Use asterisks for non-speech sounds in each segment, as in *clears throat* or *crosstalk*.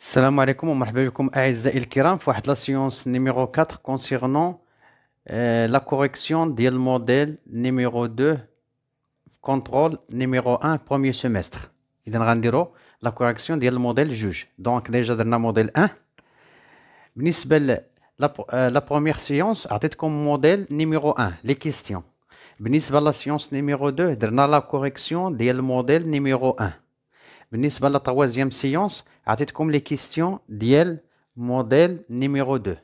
Salam alaikum wa barakbebikum Aizah al-Kiram. la séance numéro 4 concernant euh, la correction du modèle numéro 2, contrôle numéro 1, premier semestre. Idan randiro, la correction du modèle juge. Donc, déjà, de le modèle 1. Euh, la première séance a dit comme modèle numéro 1, les questions. De la séance numéro 2, de la correction du modèle numéro 1. بالنسبه لطوازيام سيونس عطيتكم لي كيستيون ديال موديل نيميرو و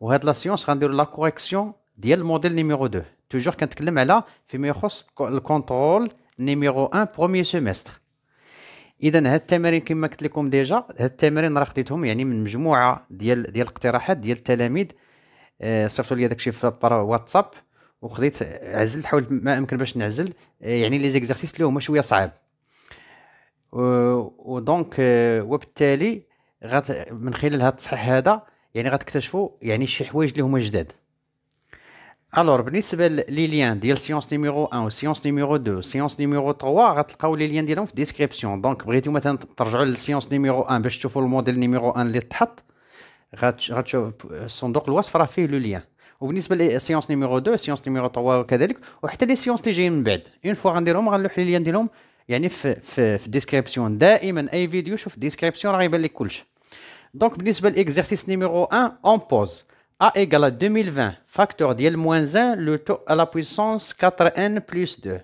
وهاد لا سيونس غنديرو لا كوريكسيون ديال الموديل نيميرو دو توجور كنتكلم على فيما يخص الكونترول نيميرو ان بروميي سيمستر اذا هاد التمارين كما قلت لكم ديجا هاد التمارين راه خديتهم يعني من مجموعه ديال ديال الاقتراحات ديال التلاميذ آه صيفطوا لي داكشي في واتساب وخديت عزلت حاولت ما امكن باش نعزل آه، يعني لي زيكزارسيس اللي هما شويه صعاب ودونك euh, وبالتالي غت من خلال هذا التصحيح هذا يعني غتكتشفوا يعني شي حوايج اللي هما جداد الور بالنسبه لي ليان ديال سيونس نيميرو 1 وسيونس نيميرو 2 سيونس نيميرو 3 غتلقاو لي ليان ديالهم في ديسكريبسيون دونك بغيتو مثلا ترجعوا للسيونس نيميرو 1 باش تشوفوا الموديل نيميرو 1 اللي تحط غتشوف صندوق الوصف راه فيه لو ليان وبالنسبه لسيونس نيميرو 2 سيونس نيميرو 3 وكذلك وحتى لي سيونس اللي جايين من بعد اون فوا غنديرهم غنلوح لي ليان ديالهم يعني في في في ديسكريبسيون دائما اي فيديو شوف ديسكريبسيون راه يبان لك كلشي دونك بالنسبه l'exercice نيميرو 1 on pose A égale à 2020, facteur d'IL moins 1, le taux à la puissance 4n plus 2.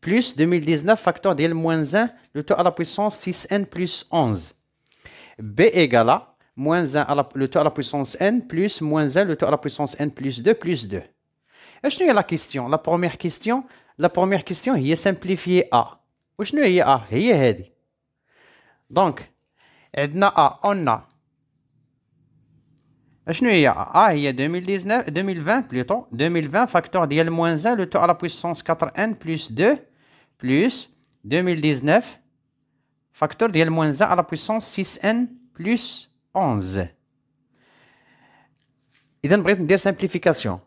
Plus 2019, facteur d'IL moins 1, le taux à la puissance 6n plus 11. B égale à moins 1, à la, le taux à la puissance n, plus moins 1, le taux à la puissance n plus 2, plus 2. Et je la question. La première question, la première question, il est simplifié A. Donc, on er a 2020 er er facteur d'élément 1, le taux à la puissance 4n plus 2, plus 2019 facteur d'élément 1 à la puissance 6n plus 11. Il y une des simplifications.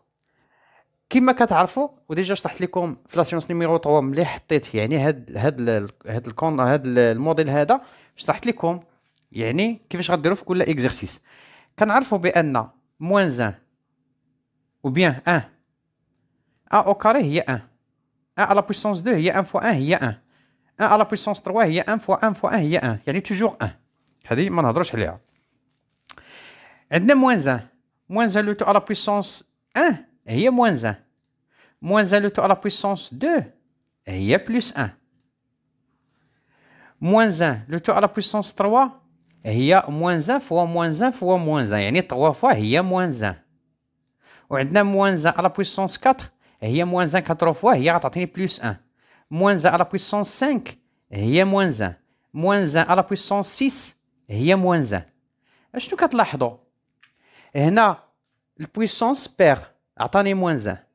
كما كتعرفوا وديجا شرحت لكم في لاسيونس نيميرو 3 ملي حطيت يعني هاد هاد هاد الكون هاد الموديل هذا شرحت لكم يعني كيفاش غديروا في كل اكزرسيس كنعرفوا بان موان زان او بيان ان ا او كاري هي ان ان على بويسونس 2 هي ان فوا ان هي ان ان على بويسونس 3 هي ان فوا ان فوا ان هي ان يعني توجور ان هذه ما نهضروش عليها عندنا موان زان موان زان لو تو على بويسونس 1 هي موان زان moins le 2 à la puissance 2, et il y a plus 1. Moins 1, le tour à la puissance 3, et il y a moins 1 fois moins 1 fois moins 1. Il y a 3 fois, il y a moins 1. a moins 1 à la puissance 4, et il y a moins 1 4 fois, il y a plus 1. Moins 1 à la puissance 5, et il y a moins 1. Moins 1 à la puissance 6, et il y a moins 1. اشنو كتلاحظوا هنا puissance perd. عطاني moins 1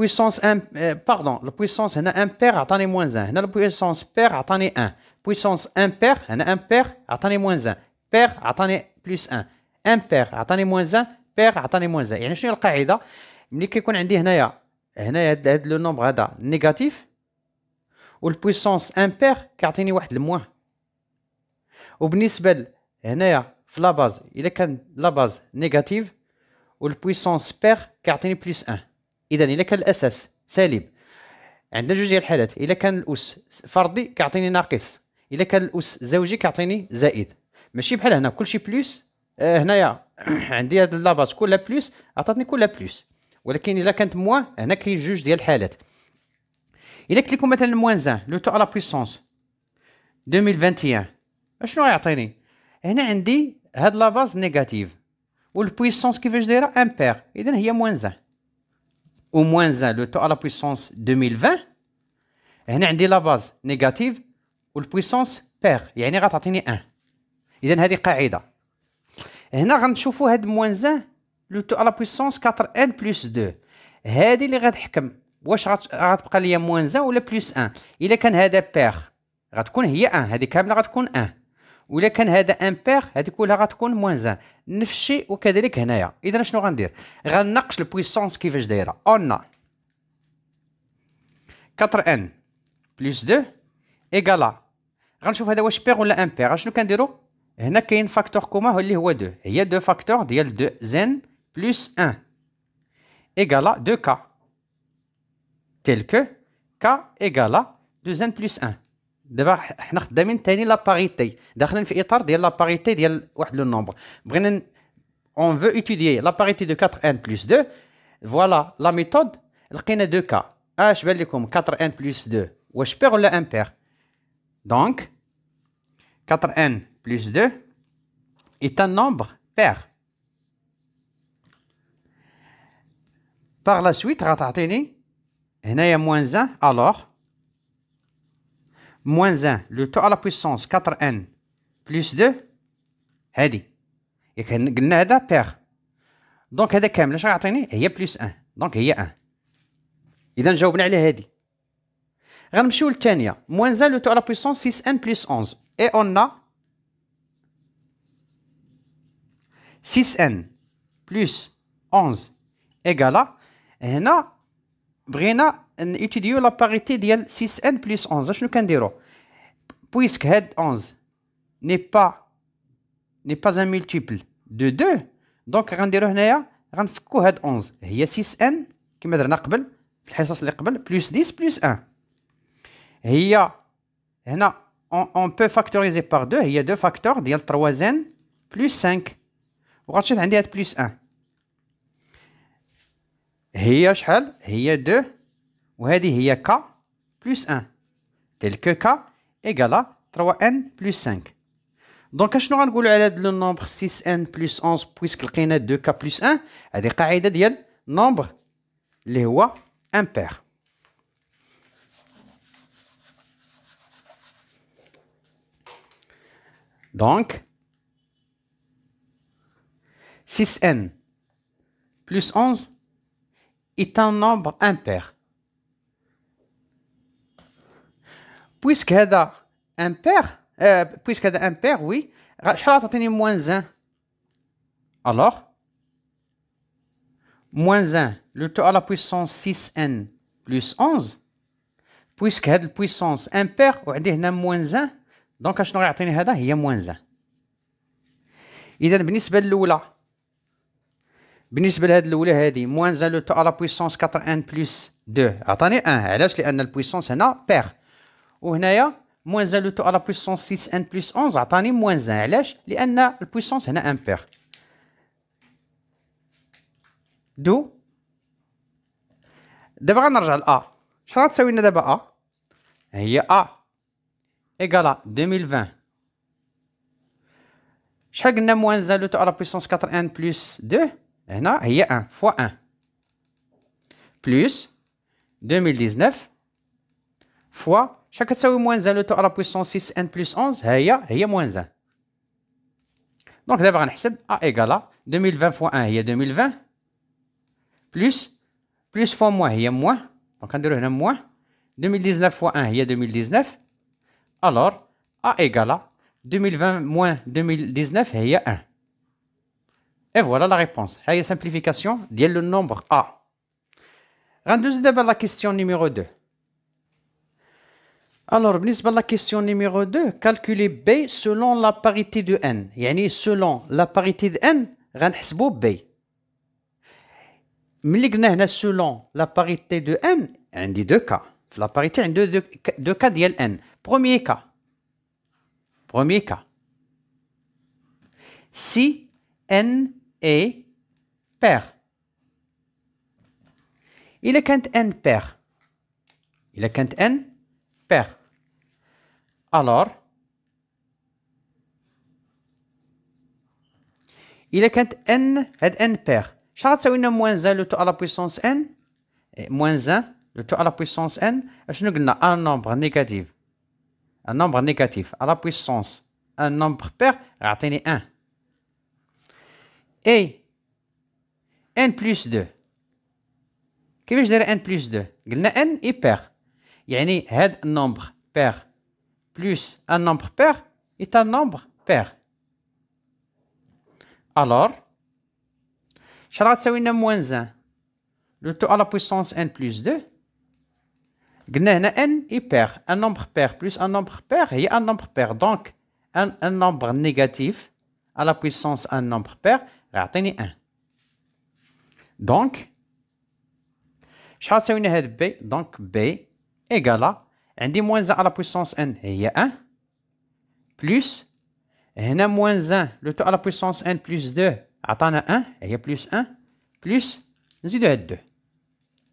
puissance imp... pardon la puissance هنا impair عطاني moins 1 هنا la puissance pair عطاني 1 puissance impair هنا impair عطاني moins 1 pair عطاني plus 1 impair عطاني moins 1 pair عطاني moins 1 يعني شنو القاعده ملي كيكون عندي هنايا هنايا هاد لو نومبر هذا نيجاتيف والبويسونس امبير كيعطيني واحد الموان وبالنسبه هنايا في لاباز الا كان لاباز نيجاتيف والبويسونس بير كيعطيني بلس 1 اذا الا كان الاساس سالب عندنا جوج ديال الحالات الا كان الاس فردي كيعطيني ناقص الا كان الاس زوجي كيعطيني زائد ماشي بحال هنا كلشي بلوس آه هنايا *clears throat* عندي هاد لاباس كلها بلوس عطاتني كلها بلوس ولكن الا كانت موان هنا كاين جوج ديال الحالات الا قلت لكم مثلا موان زان لو تو ا لا بويسونس 2021 اشنو غيعطيني هنا عندي هاد لاباس نيجاتيف والبويسونس كيفاش دايره امبير اذا هي موان زان او moins 1 لو تو ا لا بويسونس 2020 هنا عندي لا باز نيجاتيف والبويسونس بير يعني غتعطيني 1 اذا هذه قاعده هنا غنشوفوا هاد موانز 1 لو تو ا لا بويسونس 4 ان بلس 2 هذه اللي غتحكم واش غتبقى ليا موانز 1 ولا بلس 1 الا كان هذا بير غتكون هي 1 هذه كامله غتكون 1 ولا كان هذا امبير هذه كلها غتكون موانز 1 نفس الشيء وكذلك هنايا اذا شنو غندير غنقش البويسونس كيفاش دايره اون 4 ان بلس 2 ايكالا غنشوف هذا واش بير ولا امبير شنو كنديرو هنا كاين فاكتور كوما هو اللي هو 2 هي 2 فاكتور ديال 2 زين بلس 1 ايكالا 2 كا تلك كو كا ايكالا 2 زين بلس 1 دابا حنا خدامين parité لا باريتي داخلين في اطار ديال لا باريتي ديال واحد لو نومبر بغينا 4 n plus 2 Voilà لا ميثود لقينا دو كا اش 4 n plus 2 واش 4 n plus 2 est un nombre pair. Par la suite, ratatini, a moins 1, alors moins 1, le taux à la puissance 4n plus 2, هذه et que قلنا هذا pair donc هذا كامل il y a plus 1 donc a 1 اذا جاوبنا على هذه غنمشيو للثانيه moins 1 le taux à la puissance 6n plus 11 et on a 6n plus 11 égale à étudier la parité de 6n plus 11. pas Puisque 11 n'est pas un multiple de 2, donc que 11 est 6n qui mènera plus 10 plus 1. On peut factoriser par 2. Il y a 2 facteurs. 3n plus 5. On va vu que plus 1. Il y a 2 y هي K plus 1 k égale à 3n plus 5 دونك اشنو غنقولوا على هاد لو نومبر 6n plus 11 puisque لقينا 2k plus 1 هذه قاعده ديال نومبر اللي هو Donc, 6n plus 11 est un nombre impair. Puisque c'est un pair euh, puisqu'elle un oui, a moins 1. Alors Moins 1, le taux à la puissance 6n plus 11, Puisque c'est puissance impair, ou elle a moins 1, donc je vais pas donner il moins 1. Et donc, bénisse belle loula. بالنسبة la الأولى moins 1, le taux تو la puissance 4 n plus 2 عطاني 1 علاش لأن البويسونس هنا بيغ et ici, moins 1 le toit de la puissance 6n plus 11 a donne moins 1. Pourquoi Parce que la puissance est impaire. D'où D'abord, on va revenir à A. Comment on va faire A A est égal à 2020. Comment on va faire moins 1 le toit de la puissance 4n plus 2 Ici, c'est 1 fois 1. Plus 2019 fois 2020. Chaque moins 1, le taux à la puissance 6n plus 11, il y a moins 1. Donc, d'abord, c'est A égale à 2020 fois 1, il y a 2020. Plus, plus fois moins, il y a moins. Donc, on moins. 2019 fois 1, il y a 2019. Alors, A égale à 2020 moins 2019, il y a 1. Et voilà la réponse. A il y a 1. Et voilà la réponse. simplification, dit le nombre A. rendons d'abord à la question numéro 2. Alors, la question numéro 2, calculer B selon la parité de N. Yani, selon la parité de N, غنحسبوا B. ملي selon la parité de N, a deux cas. La parité عندي deux, deux cas de N. Premier cas. Premier cas. Si N est pair. Il est quand N pair. Il est quand N pair alors il est n est n pair charte c'est une moins 1 le taux à la puissance n moins 1 le taux à la puissance n je n'ai un nombre négatif un nombre négatif à la puissance un nombre pair raté 1 et n plus 2 qu'est-ce que je dirais n plus 2 n est pair il y a un nombre pair plus un nombre pair est un nombre pair. Alors, moins 1 Le tout à la puissance n plus 2. n est pair. Un nombre pair plus un nombre pair est un nombre pair. Donc, un, un nombre négatif à la puissance un nombre pair, est 1. Donc, شحال تساوينا est b Donc, b égale à un dit moins à la puissance n, il y a 1, plus, il y a moins 1, le taux à la puissance n, plus 2, il a 1, il y a plus 1, plus, il a 2.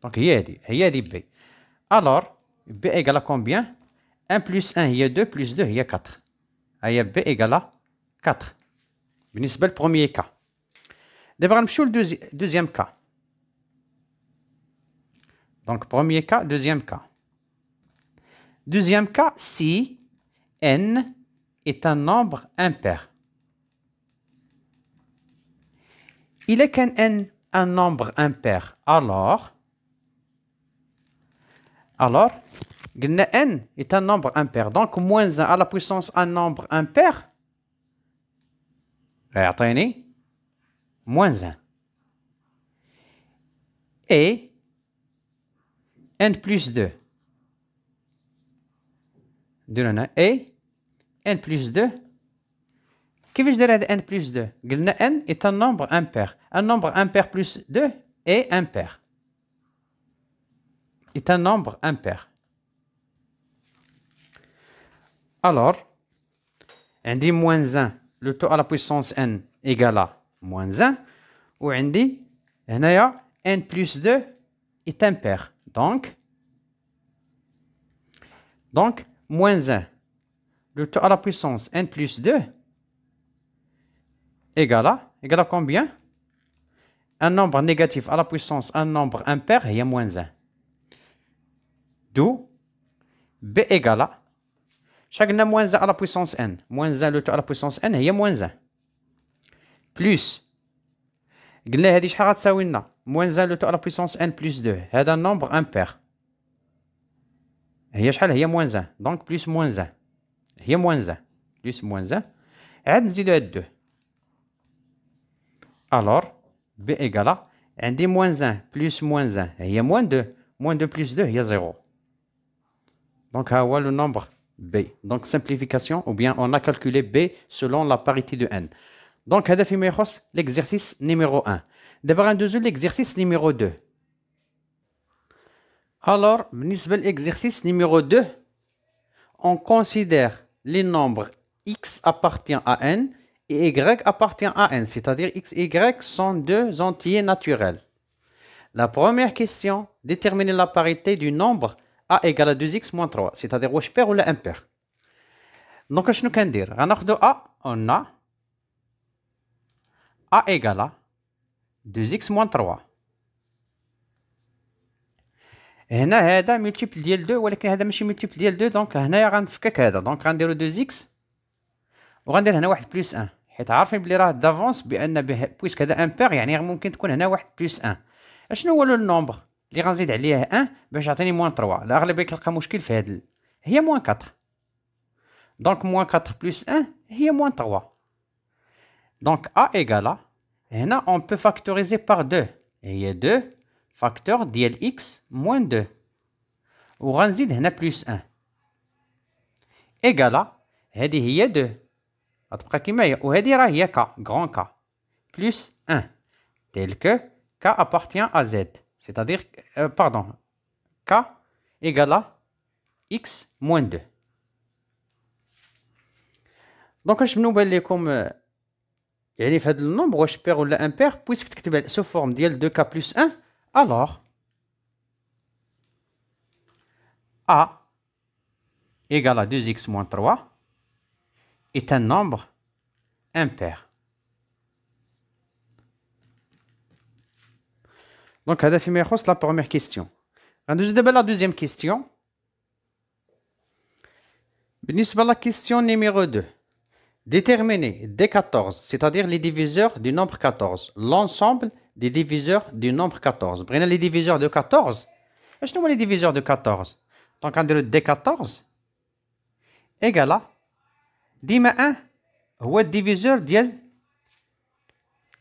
Donc, il y a dit, B. Alors, B égale à combien 1 plus 1, il y a 2, plus 2, il y a 4. Ah, il y a B égale à 4. le premier cas. Deuxième cas. Donc, premier cas, deuxième cas. Deuxième cas, si n est un nombre impair. Il est qu'un n un nombre impair, alors, alors, n est un nombre impair. Donc, moins 1 à la puissance un nombre impair, eh, attendez, moins 1. Et n plus 2 et A n plus 2 كيفاش dirais n plus 2 n est un nombre impair un nombre impair plus 2 est impair est un nombre impair alors عندي moins 1 le taux à la puissance n égale à moins 1 ou n هنايا n plus 2 est impair donc donc moins 1, le taux à la puissance n plus 2, égale à, égale à combien Un nombre négatif à la puissance un nombre impair, il y a moins 1. D'où b égale à, chaque moins 1 à la puissance n, moins 1 le taux à la puissance n, il y a moins 1. Plus, قلنا Moins 1 le لنا à la puissance n plus 2. Il y un nombre impair il y a moins 1, donc plus moins 1, il y a moins 1, plus moins 1, et a 2. Alors, B égale à, on moins 1, plus moins 1, il y a moins 2, moins 2 plus 2, il y a 0. Donc, on avoir le nombre B. Donc, simplification, ou bien on a calculé B selon la parité de N. Donc, l'exercice numéro 1. D'abord, on a l'exercice numéro 2. Alors, l'exercice numéro 2, on considère les nombres x appartient à n et y appartient à n, c'est-à-dire x et y sont deux entiers naturels. La première question, déterminer la parité du nombre a égale à 2x moins 3, c'est-à-dire ou pair ou impair. Donc, شنو كندير غناخذ a, on a a égale à 2x moins 3. هنا هذا ملتيبل ديال 2 ولكن هذا ماشي ملتيبل ديال 2 دونك هنايا غنفكك هذا دونك غنديرو 2 اكس وغندير هنا واحد بلس 1 حيت عارفين بلي راه دافونس بان بويسك هذا امبير يعني ممكن تكون هنا واحد بلس 1 اشنو هو لو نومبر اللي غنزيد عليه 1 باش يعطيني موان 3 الاغلبيه كتلقى مشكل في هذا هي موان 4 دونك موان 4 بلس 1 هي موان 3 دونك ا ايغالا هنا اون بو فاكتوريزي بار 2 هي 2 facteur ديال x moins 2 وغنزيد هنا plus 1 égale هذه هي 2 غتبقى كيما هي وهذه راه هي 1 tel que K appartient à Z c'est-à-dire pardon K égale à X moins 2 دونك comme. بنوبان لكم يعني في هذا النومبر واش بير ولا امبير بويسك تكتبها سو فورم ديال 2 k plus 1 alors a égale à 2x moins 3 est un nombre impair. Donc, c'est la première question. La deuxième question. La question numéro 2. Déterminer D14, c'est-à-dire les diviseurs du nombre 14, l'ensemble des diviseurs du nombre 14. Prenez les diviseurs de 14. je nous les diviseurs de 14. Donc, on le D14 égale à 10 1 ou le diviseur de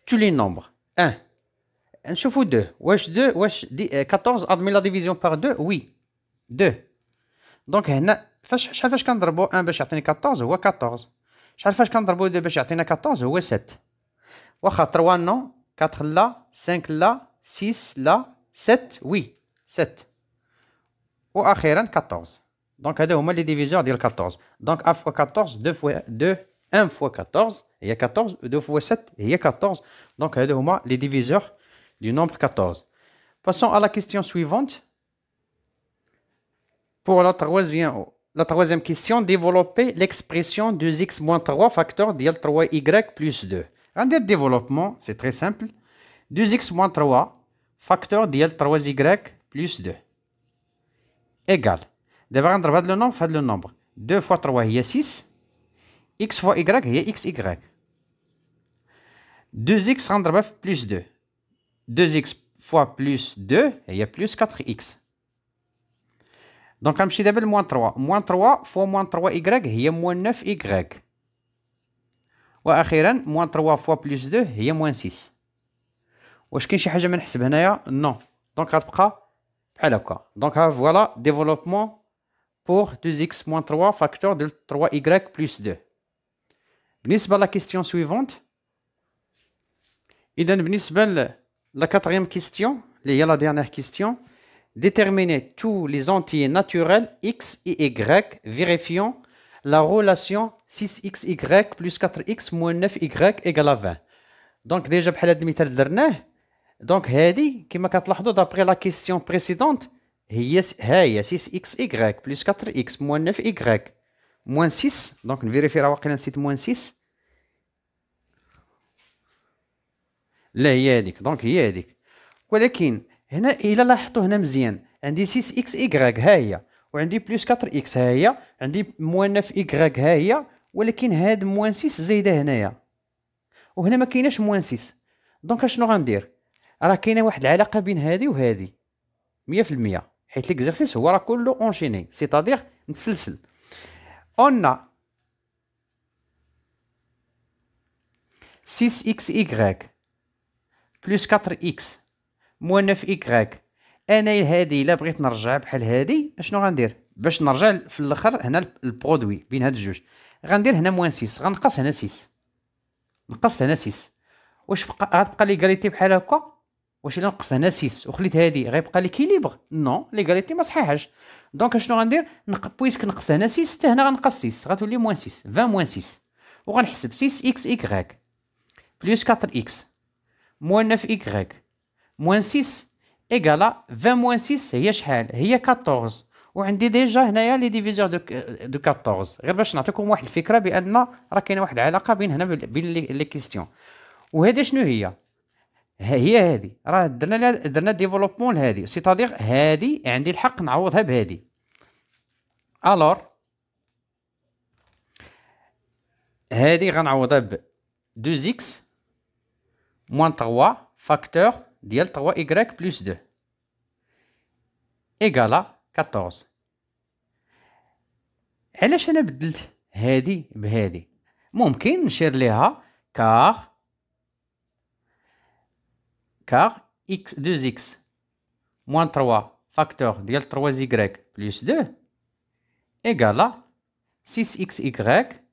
tous les nombres. 1. On 2. Wesh 2, wesh 14, euh, admet la division par 2. Oui. 2. Donc, Chaque fois 1, on 14 ou 14. 14 ou 7. On a 3 Non 4 là, 5 là, 6 là, 7 oui 7 واخيرا 14 Donc, les diviseurs les diviseurs, 14 Donc, a fois 14 2 fois 2 1 fois 14 a 14 2 fois 7 a 14 donc 14. Donc, les diviseurs du nombre 14 passons à la question suivante pour la troisième la troisième question développer l'expression 2x-3 facteur ديال 3y plus 2 développement, c'est très simple. 2x moins 3, facteur de 3y plus 2. Égal. D'abord, on va le nombre, faites le nombre. 2 fois 3, il y a 6. x fois y, il y a xy. 2x, on va plus 2. 2x fois plus 2, il y a plus 4x. Donc, on va moins 3. Moins 3 fois moins 3y, il y a moins 9y. Moins moins 3 fois plus 2 هي y 6 واش كاين شي حاجه ما هنايا نو دونك غتبقى بحال هكا Donc, euh, voilà فوالا ديفلوبمون pour 2x moins 3 facteur de 3y plus 2 La question suivante. سويفونت اذا la quatrième question Il اللي هي la dernière question. déterminer tous les entiers naturels x et y, vérifiant la relation 6xy plus 4x moins 9y égale à 20 Donc déjà, pour دونك ديجا بحال هذا المثال درناه دونك هادي كما كتلاحظوا d'après la question précédente, il y a 6xy plus 4x moins 9y moins 6 Donc on vérifie la واقيلا نسيت moins 6 لا هي هذيك دونك هي هذيك ولكن هنا الى لاحظتوا هنا مزيان عندي 6 اكس y ها هي وعندي بلس 4 اكس ها هي عندي موان 9 y ها هي ولكن هاد موانسيس زايده هنايا وهنا ما كايناش موانسيس دونك اشنو غندير راه كاينه واحد العلاقه بين هذه وهذه 100% حيت ليكزيرسيس هو راه كله اونشيني سيتادير متسلسل اون 6 y بلس 4x موان 9y انا هذه الا بغيت نرجع بحال هذه اشنو غندير باش نرجع في الاخر هنا البرودوي بين هاد الجوج غندير هنا موان 6 غنقص هنا 6 نقصت هنا 6 واش بقى غتبقى ليغاليتي بحال هكا واش الا نقصت هنا 6 وخليت هادي غيبقى كيليبر نو ليغاليتي ما صحيحاش دونك شنو غندير نق... بويسك نقصت هنا 6 حتى هنا غنقص 6 غتولي موان 6 20 موان 6 وغنحسب 6 اكس ايكغيك بلس 4 اكس موان 9 ايكغيك موان 6 ايكالا 20 موان 6 هي شحال هي 14 وعندي ديجا هنايا لي ديفيزور دو دو 14 غير باش نعطيكم واحد الفكره بان راه كاينه واحد العلاقه بين هنا بين لي كيستيون وهذا شنو هي هي هذه راه درنا درنا ديفلوبمون لهذه سي تادير هذه عندي الحق نعوضها بهذه الور هذه غنعوضها ب 2 اكس موان 3 فاكتور ديال 3 y بلس 2 ايغالا 14 علاش انا بدلت هادي بهادي ممكن نشير ليها كار كار اكس 2 اكس موان 3 فاكتور ديال 3 زيكغيك بلس 2 ايكالا 6 اكس يغريك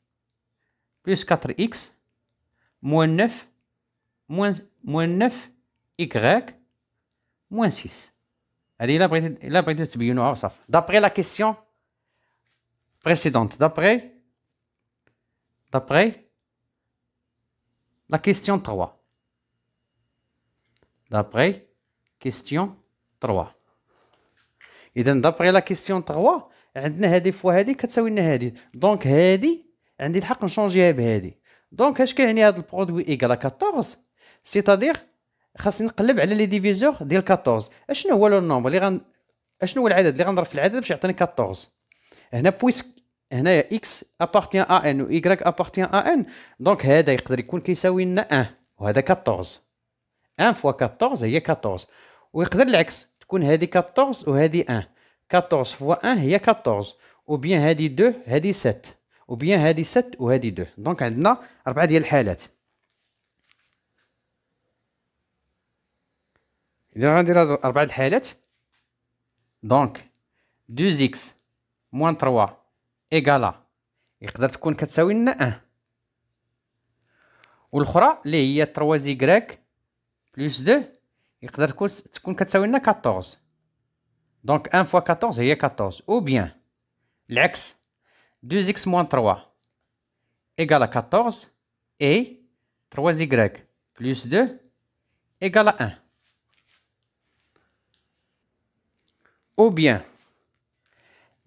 بلس 4 اكس موان 9 موان موان اي يغريك موان 6 هذه لا بغيتي لا بغيتي تبينوها صافي دابري لا كيسيون بريسيدونت دابري دابري لا كيسيون 3 دابري كيسيون 3 اذا دابري لا كيسيون 3 عندنا هذه فوا هذه كتساوي لنا هذه دونك هذه عندي الحق نشونجيها بهذه دونك اش كيعني هذا البرودوي ايكال 14 سيتادير خاصني نقلب على لي ديفيزور ديال 14 اشنو هو لو نومبر اللي غن اشنو هو العدد اللي غنضرب في العدد باش يعطيني 14 هنا بويسك هنايا اكس ابارتيان ا ان و وايكغيك ابارتيان ا ان دونك هذا يقدر يكون كيساوي لنا 1 وهذا 14 1 فوا 14 هي 14 ويقدر العكس تكون هذه 14 وهذه 1 14 فوا 1 هي 14 وبيان هذه 2 هذه 7 وبيان هذه 7 وهذه 2 دونك عندنا اربعه ديال الحالات اذا غندير هاد اربع الحالات دونك 2 اكس موان 3 ايكالا يقدر تكون كتساوي لنا 1 والاخرى اللي هي 3 زي زيكراك بلس 2 يقدر تكون تكون كتساوي لنا 14 دونك 1 فوا 14 هي 14 او بيان العكس 2 اكس موان 3 ايكالا 14 اي 3 زي زيكراك بلس 2 ايكالا 1 ou bien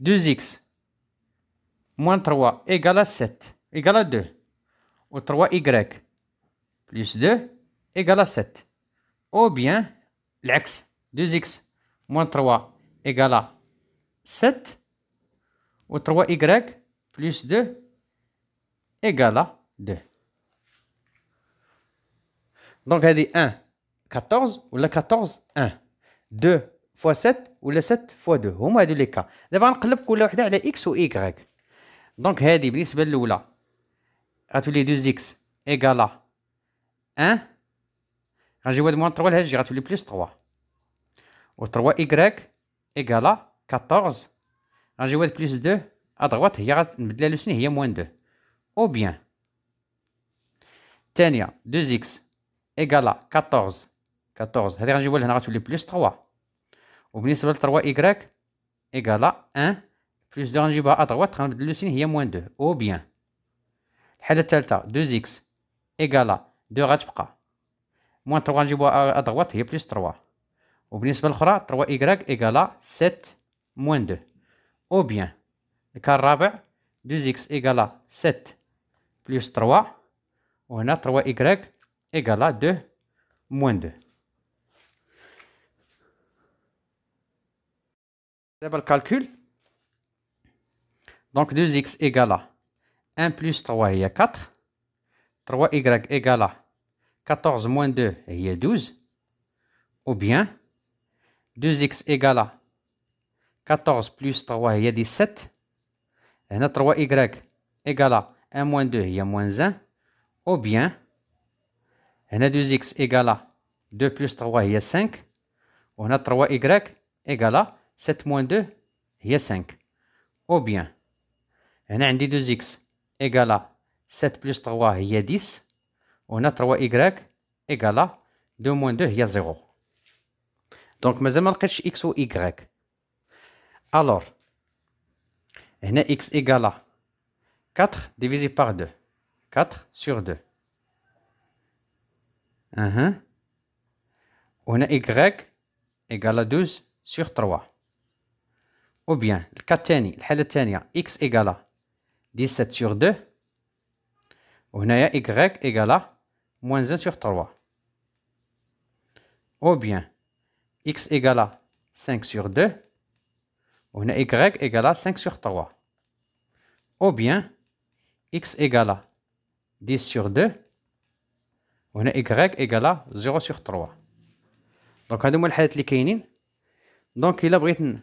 2x moins 3 égale à 7 égale à 2 ou 3y plus 2 égale à 7 ou bien l'ex. 2x moins 3 égale à 7 ou 3y plus 2 égale à 2 donc elle dit 1 14 ou la 14 1 2 فوا 7 ولا 7 فوا 2 هما هادو لي كا دابا غنقلب كل وحده على اكس و ايكغيك دونك هادي بالنسبه للاولى غتولي 2 اكس ايكالا 1 غنجيو واحد موان 3 لهاد الجهه غتولي بلس 3 و 3 ايكغيك ايكالا 14 غنجيو واحد بليس 2 ادغوات هي غنبدلها لو سن هي موان 2 او بيان تانية 2 اكس ايكالا 14 14 هادي غنجيبوها لهنا غتولي بليس 3 Au bénéfice 3y égale à 1, plus 2 enjeux à droite, le signe est moins 2. Ou bien, 2x égale à 2 rajipra, moins 3 enjeux à droite, il est plus 3. Au bénéfice de 3y égale à 7, moins 2. Ou bien, le carrabe, 2x égale à 7, plus 3. Ou bien, 3y égale à 2, moins 2. D'abord, le calcul. Donc 2x égale à 1 plus 3, il y 4. 3y égale à 14 moins 2, il y 12. Ou bien 2x égale à 14 plus 3, il y a 17. Et 3y égale à 1 moins 2, il y a moins 1. Ou bien, on a 2x égale à 2 plus 3, il y a 5. On a 3y égale à 7 moins 2 a 5 ou bien هنا عندي 2x égale 7 plus 3 هي 10 a 3y égale 2 moins 2 هي 0 Donc مازال ما x ou y Alors, هنا x égale 4 divisé par 2 4 sur 2 uh-huh. On a y égale 12 sur 3 أو بيان الكا التاني الحالة التانية إكس إيكالا دي سات سيغ دو أو هنايا إيكالا موان زان سيغ تروا أو بيان إكس إيكالا سانك سيغ دو وهنا هنا إكغيك إيكالا سانك سيغ تروا أو بيان إكس إيكالا دي سيغ دو وهنا هنا إكغيك إيكالا زيغو سيغ تروا دونك هادو هما الحالات لي كاينين دونك إلا بغيت ن-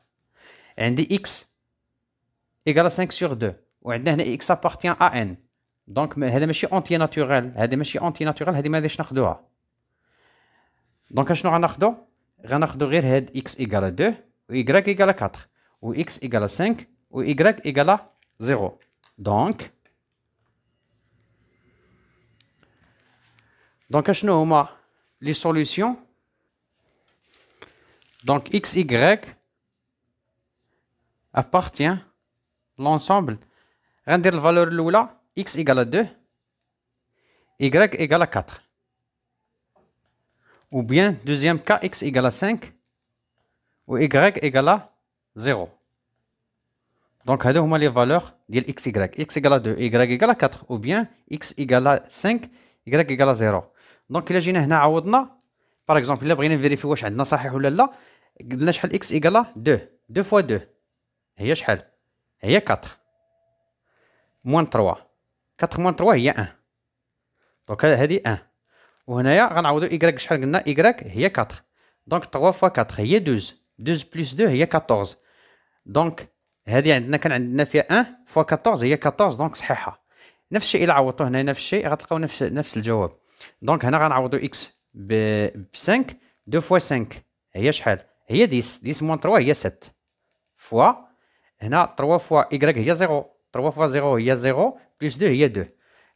عندي x égale 5 sur 2 وعندنا x appartient à n donc هذا ماشي انتي ناتوريل هذا ماشي انتي ناتوريل هذه ما ناخذوها دونك اشنو غناخذو غناخذو غير هاد x 2 و y à 4 و x à 5 و y à 0 Donc, دونك اشنو هما لي سوليسيون Donc, x y appartient l'ensemble. valeur valeur l'oula x égale 2 y égale 4 ou bien deuxième cas x égale à 5 ou y égale à 0 donc a les valeurs de x y x égale à 2 y égale à 4 ou bien x égale à 5 y égale à 0 donc par exemple par exemple x égale à 2 2 fois 2 هي شحال هي 4 موان 3 4 موان 3 هي 1 دونك هذه 1 وهنايا غنعوضوا إيكغيك شحال قلنا إيكغيك هي 4 دونك 3 فوا 4 هي 12 12 بلس 2 هي 14 دونك هذه عندنا كان عندنا فيها 1 فوا 14 هي 14 دونك صحيحه نفس الشيء الى عوضتوه هنا نفس الشيء غتلقاو نفس نفس الجواب دونك هنا غنعوضوا اكس ب 5 2 فوا 5 هي شحال هي 10 10 موان 3 هي 7 فوا Et 3 fois y, il 0. 3 fois 0, il y 0. Plus 2, il y 2.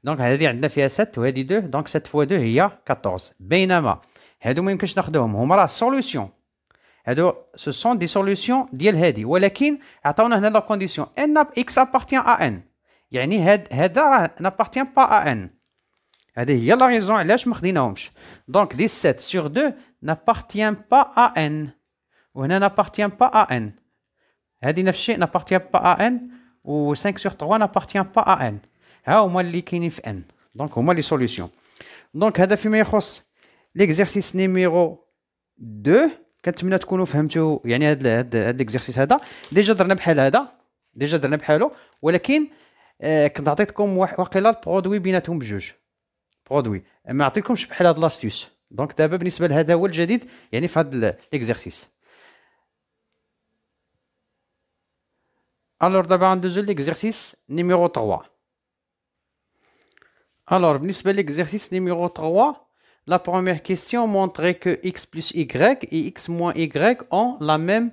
Donc, 9 fois 7, il y 2. Donc, 7 fois 2, il y a 14. Bien, maintenant, nous avons la solution. Ce sont des solutions d'El-Hedi. Vous voyez a condition. N-X appartient à N. Il y a une n'appartient pas à N. Il y raison, elle est Donc, 17 sur 2 n'appartient pas à N. Vous n'appartient pas à N. هذه نفس الشيء نابارتيان با ا ان و 5 سور 3 نابارتيان با ا ان ها هما اللي كاينين في ان دونك هما لي سوليسيون دونك هذا فيما يخص ليكزيرسيس نيميرو 2 كنتمنى تكونوا فهمتوا يعني هذا هاد ليكزيرسيس هذا ديجا درنا بحال هذا ديجا درنا بحالو ولكن آه كنت عطيتكم واقيلا البرودوي بيناتهم بجوج برودوي ما عطيتكمش بحال هاد لاستيوس دونك دابا بالنسبه لهذا هو الجديد يعني في هاد ليكزيرسيس Alors, d'abord, on l'exercice numéro 3. Alors, l'exercice numéro 3, la première question montrait que x plus y et x moins y ont la même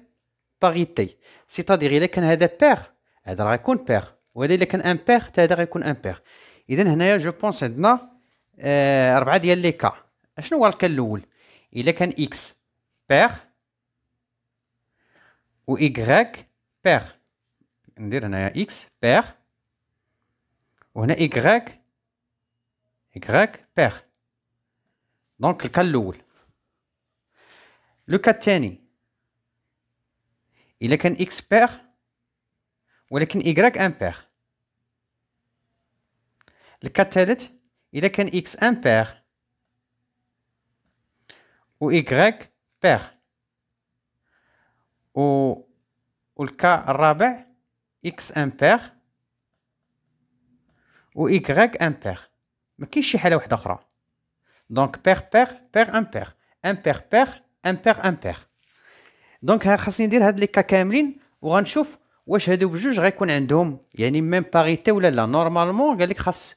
parité. C'est-à-dire, il y a un pair, il y a un pair. Ou il y a un pair, il y a un pair. إذا هنايا جو بونس عندنا cas. Euh, ديال لي vois pas هو Il الأول إلا كان x pair ou y pair. ندير هنايا اكس بير وهنا ايغريك ايغريك بير دونك الكا الاول لو كا الثاني الا كان اكس بير ولكن ايكغيك امبير الكا الثالث الا كان اكس امبير و ايغريك بير و الكا الرابع اكس امبير و y امبير ما كاينش شي حاله واحده اخرى دونك بير بير بير امبير امبير بير امبير امبير دونك خاصني ندير هاد لي كا كاملين وغنشوف واش هادو بجوج غيكون عندهم يعني ميم باريتي ولا لا نورمالمون قال لك خاص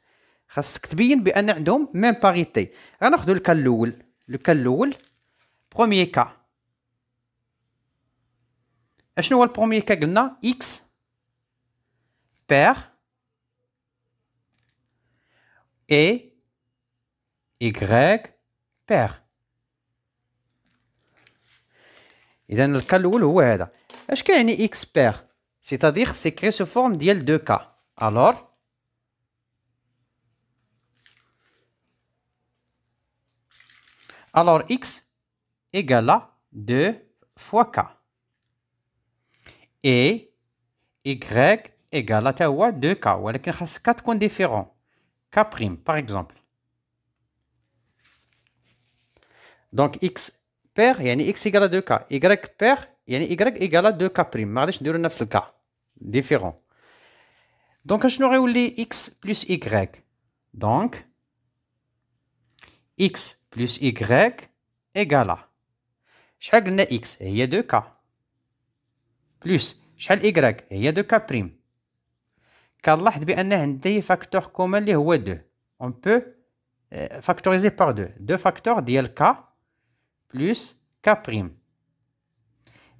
خاصك تبين بان عندهم ميم باريتي غناخذ الكا الاول الكا الاول بروميير كا اشنو هو البروميير كا قلنا اكس Père et Y Père. Et dans le cas où le word, eh, est-ce qu'il y a un X Père C'est-à-dire, c'est créé sous forme d'IL 2K. Alors, Alors, x égale à 2 fois k. Et y égale à 2K, ou 4 coins différent. K' par exemple. Donc x pair, il y a x égale à 2K. Y pair, il y a y égale à 2K'. معليش نديرو 9 k, différent. Donc je n'aurai oublié x plus y. Donc x plus y égale à x, قلنا x هي 2k plus chaque y هي 2k كنلاحظ بان عندي فاكتور كومون اللي هو دو اون بو فاكتوريزي بار دو دو فاكتور ديال كا بلس كا بريم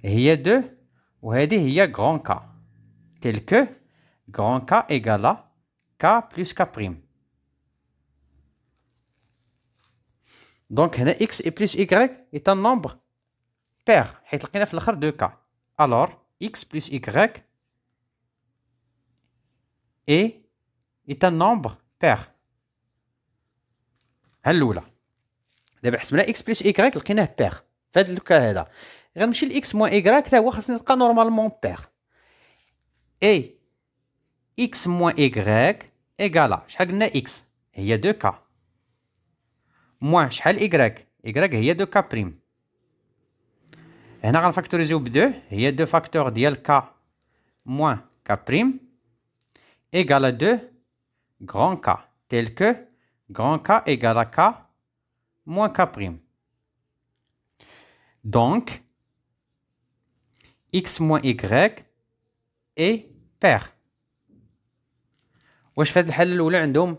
هي دو وهذه هي غران كا تيل كو غران كا ايغالا كا بلس كا بريم دونك هنا اكس اي بلس ايكغيك ايت ان نومبر بير حيت لقينا في الاخر دو كا الور اكس بلس ايكغيك اي est un nombre ها الاولى دابا حسبنا اكس بلس ايكغيك لقيناه بير في هذا الكا هذا غنمشي لاكس موان ايكغيك حتى هو خاصني نلقى نورمالمون بير اي اكس موان ايكغيك ايكالا شحال قلنا اكس هي دو كا موان شحال ايكغيك ايكغيك هي دو كا بريم هنا غنفاكتوريزيو بدو هي دو فاكتور ديال كا موان كا بريم égale à 2, grand K, tel que grand K égale à K moins K'. Donc, X moins Y est pair. Ou je fais de la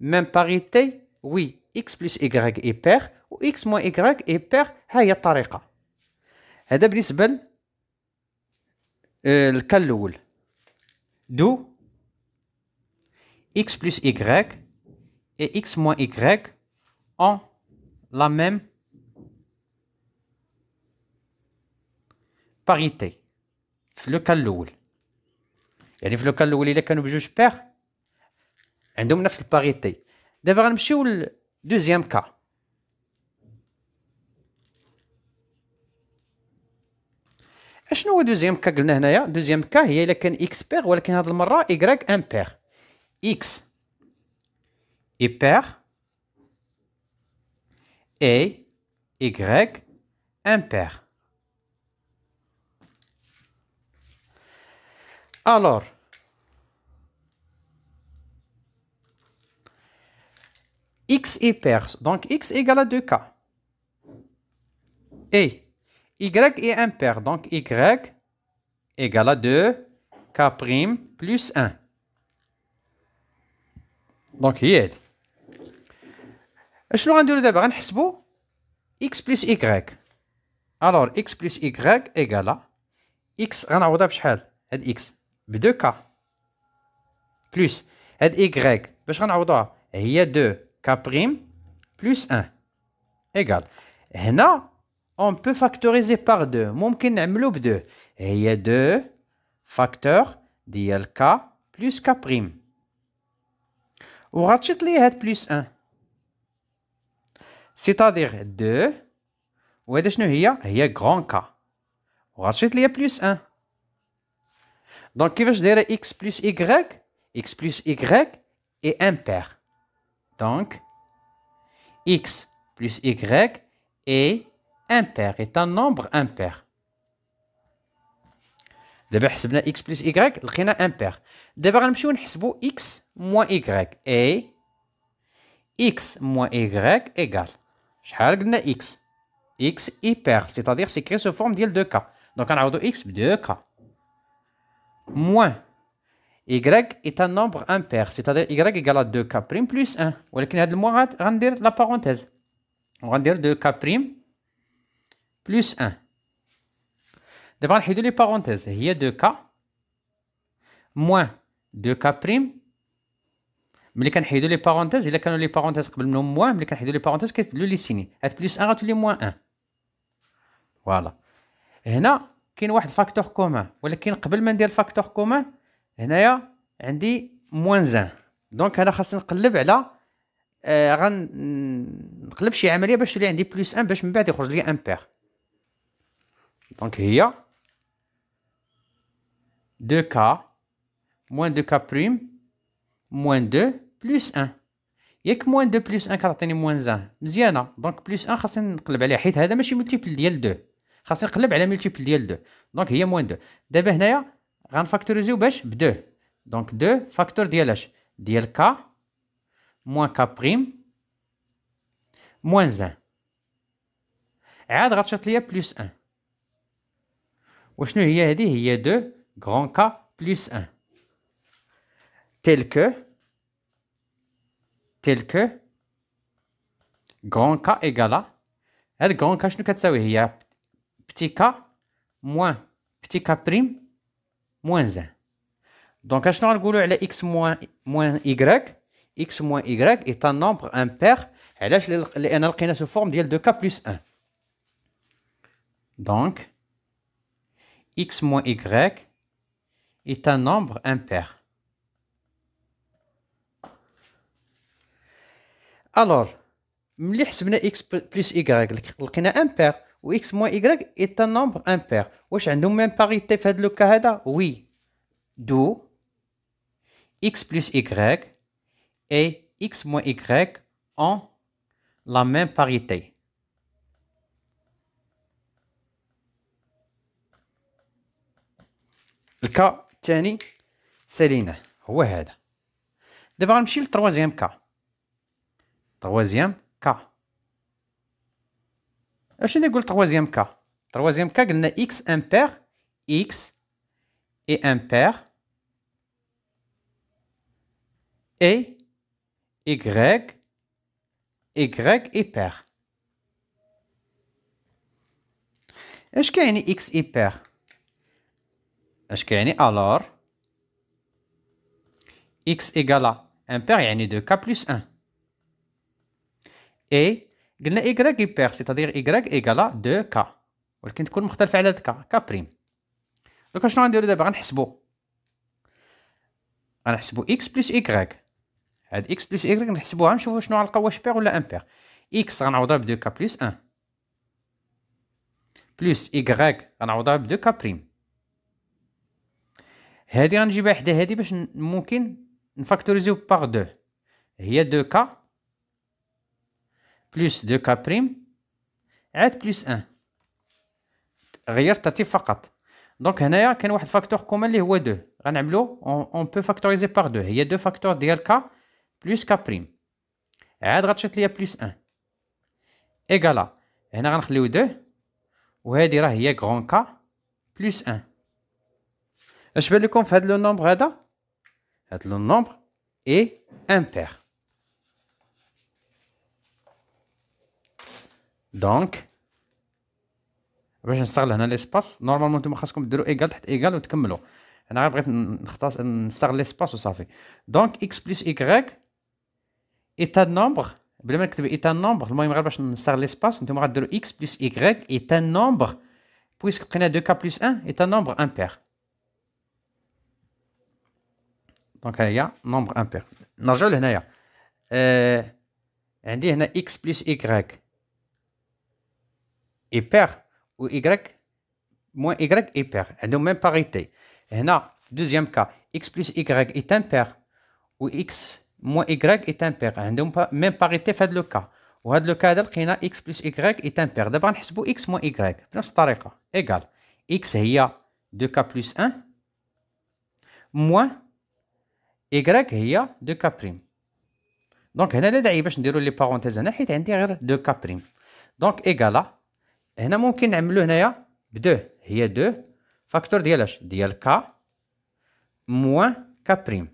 même parité, oui, X plus Y est pair, ou X moins Y est pair, c'est la C'est le cas D'où x plus y et x moins y ont la même parité. Le cas l'oul. يعني la parité الاول الا كانوا بجوج اشنو هو دوزيام قلنا هنايا دوزيام هي الا كان ولكن المره X est pair et Y impair. Alors, x est pair, donc x égale à 2k. Et y est impair, donc y égale à 2k' plus 1. Donc, il y a. Je un X plus Y. Alors, X plus Y égale à X. On va K. Plus. Y. On va vous Il y a deux K' plus 1. Égal. On peut factoriser par deux. On peut faire deux facteurs. Il y a deux K plus K'. Ou est plus 1. C'est-à-dire 2. Ou est-ce que grand K. plus 1. Donc, qui veut dire x plus y x plus y est impair. Donc, x plus y est impair, est un nombre impair. دابا حسبنا اكس بلس ايكغيك لقينا امبير دابا غنمشيو نحسبو اكس موان ايكغيك اي اكس موان ايكغيك ايكال شحال قلنا اكس اكس ايبير سيتادير سيكري سو فورم ديال دو كا دونك غنعوضو اكس بدو كا موان Y est un nombre impair, c'est-à-dire Y égale à 2K' plus 1. ولكن هاد الموان غندير لا بارونتيز. دو كا بريم بلس 1. دابا نحيدو لي بارونتيز هي دو كا موان دو كا بريم ملي كنحيدو لي بارونتيز الا كانوا لي بارونتيز قبل منهم موان ملي كنحيدو لي بارونتيز كيتبدلو لي سيني هاد بليس ان غتولي موان ان فوالا هنا كاين واحد فاكتور كومان ولكن قبل ما ندير فاكتور كومان هنايا عندي موان زان دونك هنا خاصني نقلب على آه نقلب شي عمليه باش تولي عندي بلس ان باش من بعد يخرج لي امبير دونك هي 2K moins 2K prime moins 2 plus 1 ياك موان 2 بلس 1 كتعطيني موان 1 مزيانه دونك بلس 1 خاصني نقلب عليها حيت هذا ماشي ملتيبل ديال 2 خاصني نقلب على ملتيبل ديال 2 دونك هي موان 2 دابا هنايا غنفاكتوريزيو باش ب 2 دونك 2 فاكتور ديال اش ديال كا موان كا بريم موان 1 عاد غتشط ليا بلس 1 وشنو هي هذه هي 2 grand K plus 1, tel que, tel que, grand K égale à, grand K il y a petit K moins petit K prime moins 1. Donc اشنو dire على x moins y x moins y est un nombre impair علاش لان لقينا سو فورم ديال 2k plus 1 donc x moins y est un nombre impair. Alors, ملي حسبنا x plus y لقينا impair ou x moins y est un nombre impair واش une même parité fait le cas-là? Oui. D'où, x plus y et x moins y ont la même parité. Le cas الثاني ساليناه هو هذا دابا غنمشي للتروازيام كا تروازيام كا اش ندير نقول تروازيام كا تروازيام كا قلنا اكس امبير اكس اي امبير اي y, y اي بير اش كيعني اكس اي بير اش كيعني الور اكس ايجال امبير يعني دو كا بلس ان اي قلنا ايكغيك يبير سيتادير ايكغيك ايجال دو كا ولكن تكون مختلفه على كا كا بريم دوكا شنو غنديرو دابا غنحسبو غنحسبو اكس بلس ايكغيك هاد اكس بلس ايكغيك نحسبوها نشوفو شنو غنلقاو واش بير ولا امبير اكس غنعوضها بدو كا بلس ان بلس ايكغيك غنعوضها بدو كا بريم هادي غنجيبها حدا هادي باش ممكن نفاكتوريزيو باغ دو هي دو كا بلوس دو كا بريم عاد بلوس ان غير الترتيب فقط دونك هنايا كان واحد فاكتور كومان اللي هو دو غنعملو اون بو فاكتوريزي باغ دو هي دو فاكتور ديال كا بلوس كا بريم عاد غتشط ليا بلوس ان ايكالا هنا غنخليو دو وهادي راه هي كغون كا بلوس ان Je vais have dire le nombre, est le nombre et impair. Donc, je l'installe dans l'espace. Normalement, on the dire que l'eau a un star l'espace, ça fait. Donc, x plus y est un nombre. nombre. On que est un nombre. Puisque 2k plus 1, est un nombre impair. Donc il y a un nombre impair. Non jolie n'ailleurs. On dit que x plus y est pair ou y moins y est pair. A donc même parité. On a deuxième cas. X plus y est impair ou x moins y est impair. A donc même parité. Fait le cas. Fait le cas d'ailleurs y a x plus y est impair. Débarrassez-vous x moins y. Nous travaillons égal. X est 2 k plus 1 moins إيكغيك هي دو كا بريم دونك هنا لا داعي باش نديرو لي بارونتيز هنا حيت عندي غير دو كا بريم دونك إيكالا هنا ممكن نعملو هنايا بدو هي دو فاكتور ديال اش ديال كا موان كا بريم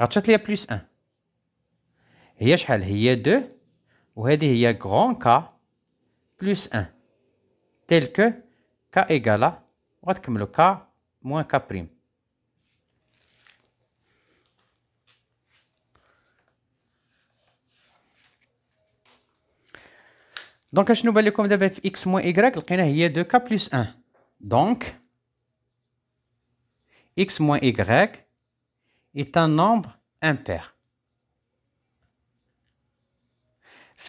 غتشات ليا بلس ان هي شحال هي دو وهادي هي غران كا بلس ان تيل كو كا إيكالا وغتكملو كا موان كا بريم Donc, je vais vous comme de x moins y, qui est 2k plus 1. Donc, x moins y est un nombre impair.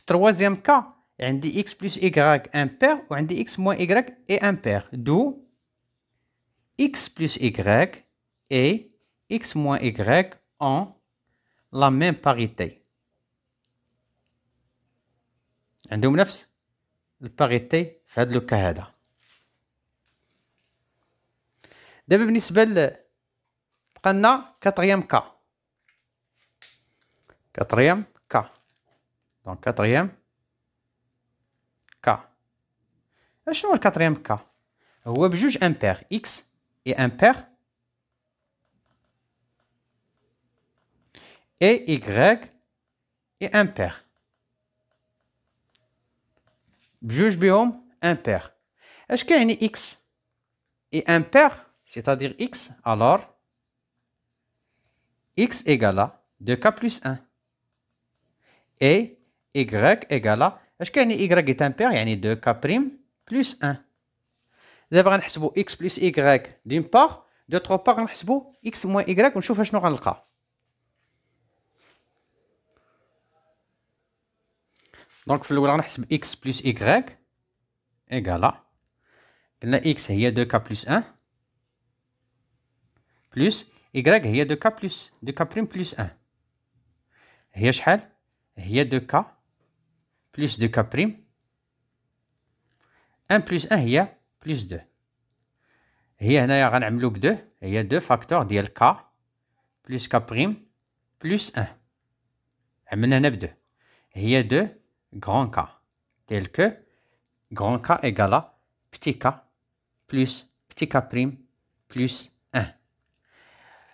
Dans le troisième cas, j'ai x plus y impair et j'ai x moins y est impair. Donc, x plus y et x moins y ont la même parité. Ils ont la même parité. الباغيتي في هذا لوكا هذا دابا بالنسبه ل بقى لنا كاتريام كا كاتريام كا دونك كاتريام كا اشنو هو الكاتريام كا هو بجوج امبير اكس اي امبير اي ايكغيك اي امبير بجوج بهم impair اش كيعني x et impair c'est-à-dire x alors x égale à 2k plus 1 et y égale à ce qu'il y est impair يعني 2k prime plus 1 On دابا غنحسبوا x plus y d'une part d'autre part غنحسبوا x moins y on ونشوف شنو غنلقى دونك في الاول غنحسب اكس بلس ايكغيك ايكالا قلنا اكس هي دو كا بلس ان بلس ايكغيك هي دو كا بلس دو كا بريم بلس ان هي شحال هي دو كا بلس دو كا بريم ان بلس ان هي بلس دو هي هنايا غنعملو بدو هي دو فاكتور ديال كا بلس كا بريم بلس ان عملنا هنا بدو هي دو grand K, tel que grand K égale à petit k plus petit k prime plus 1.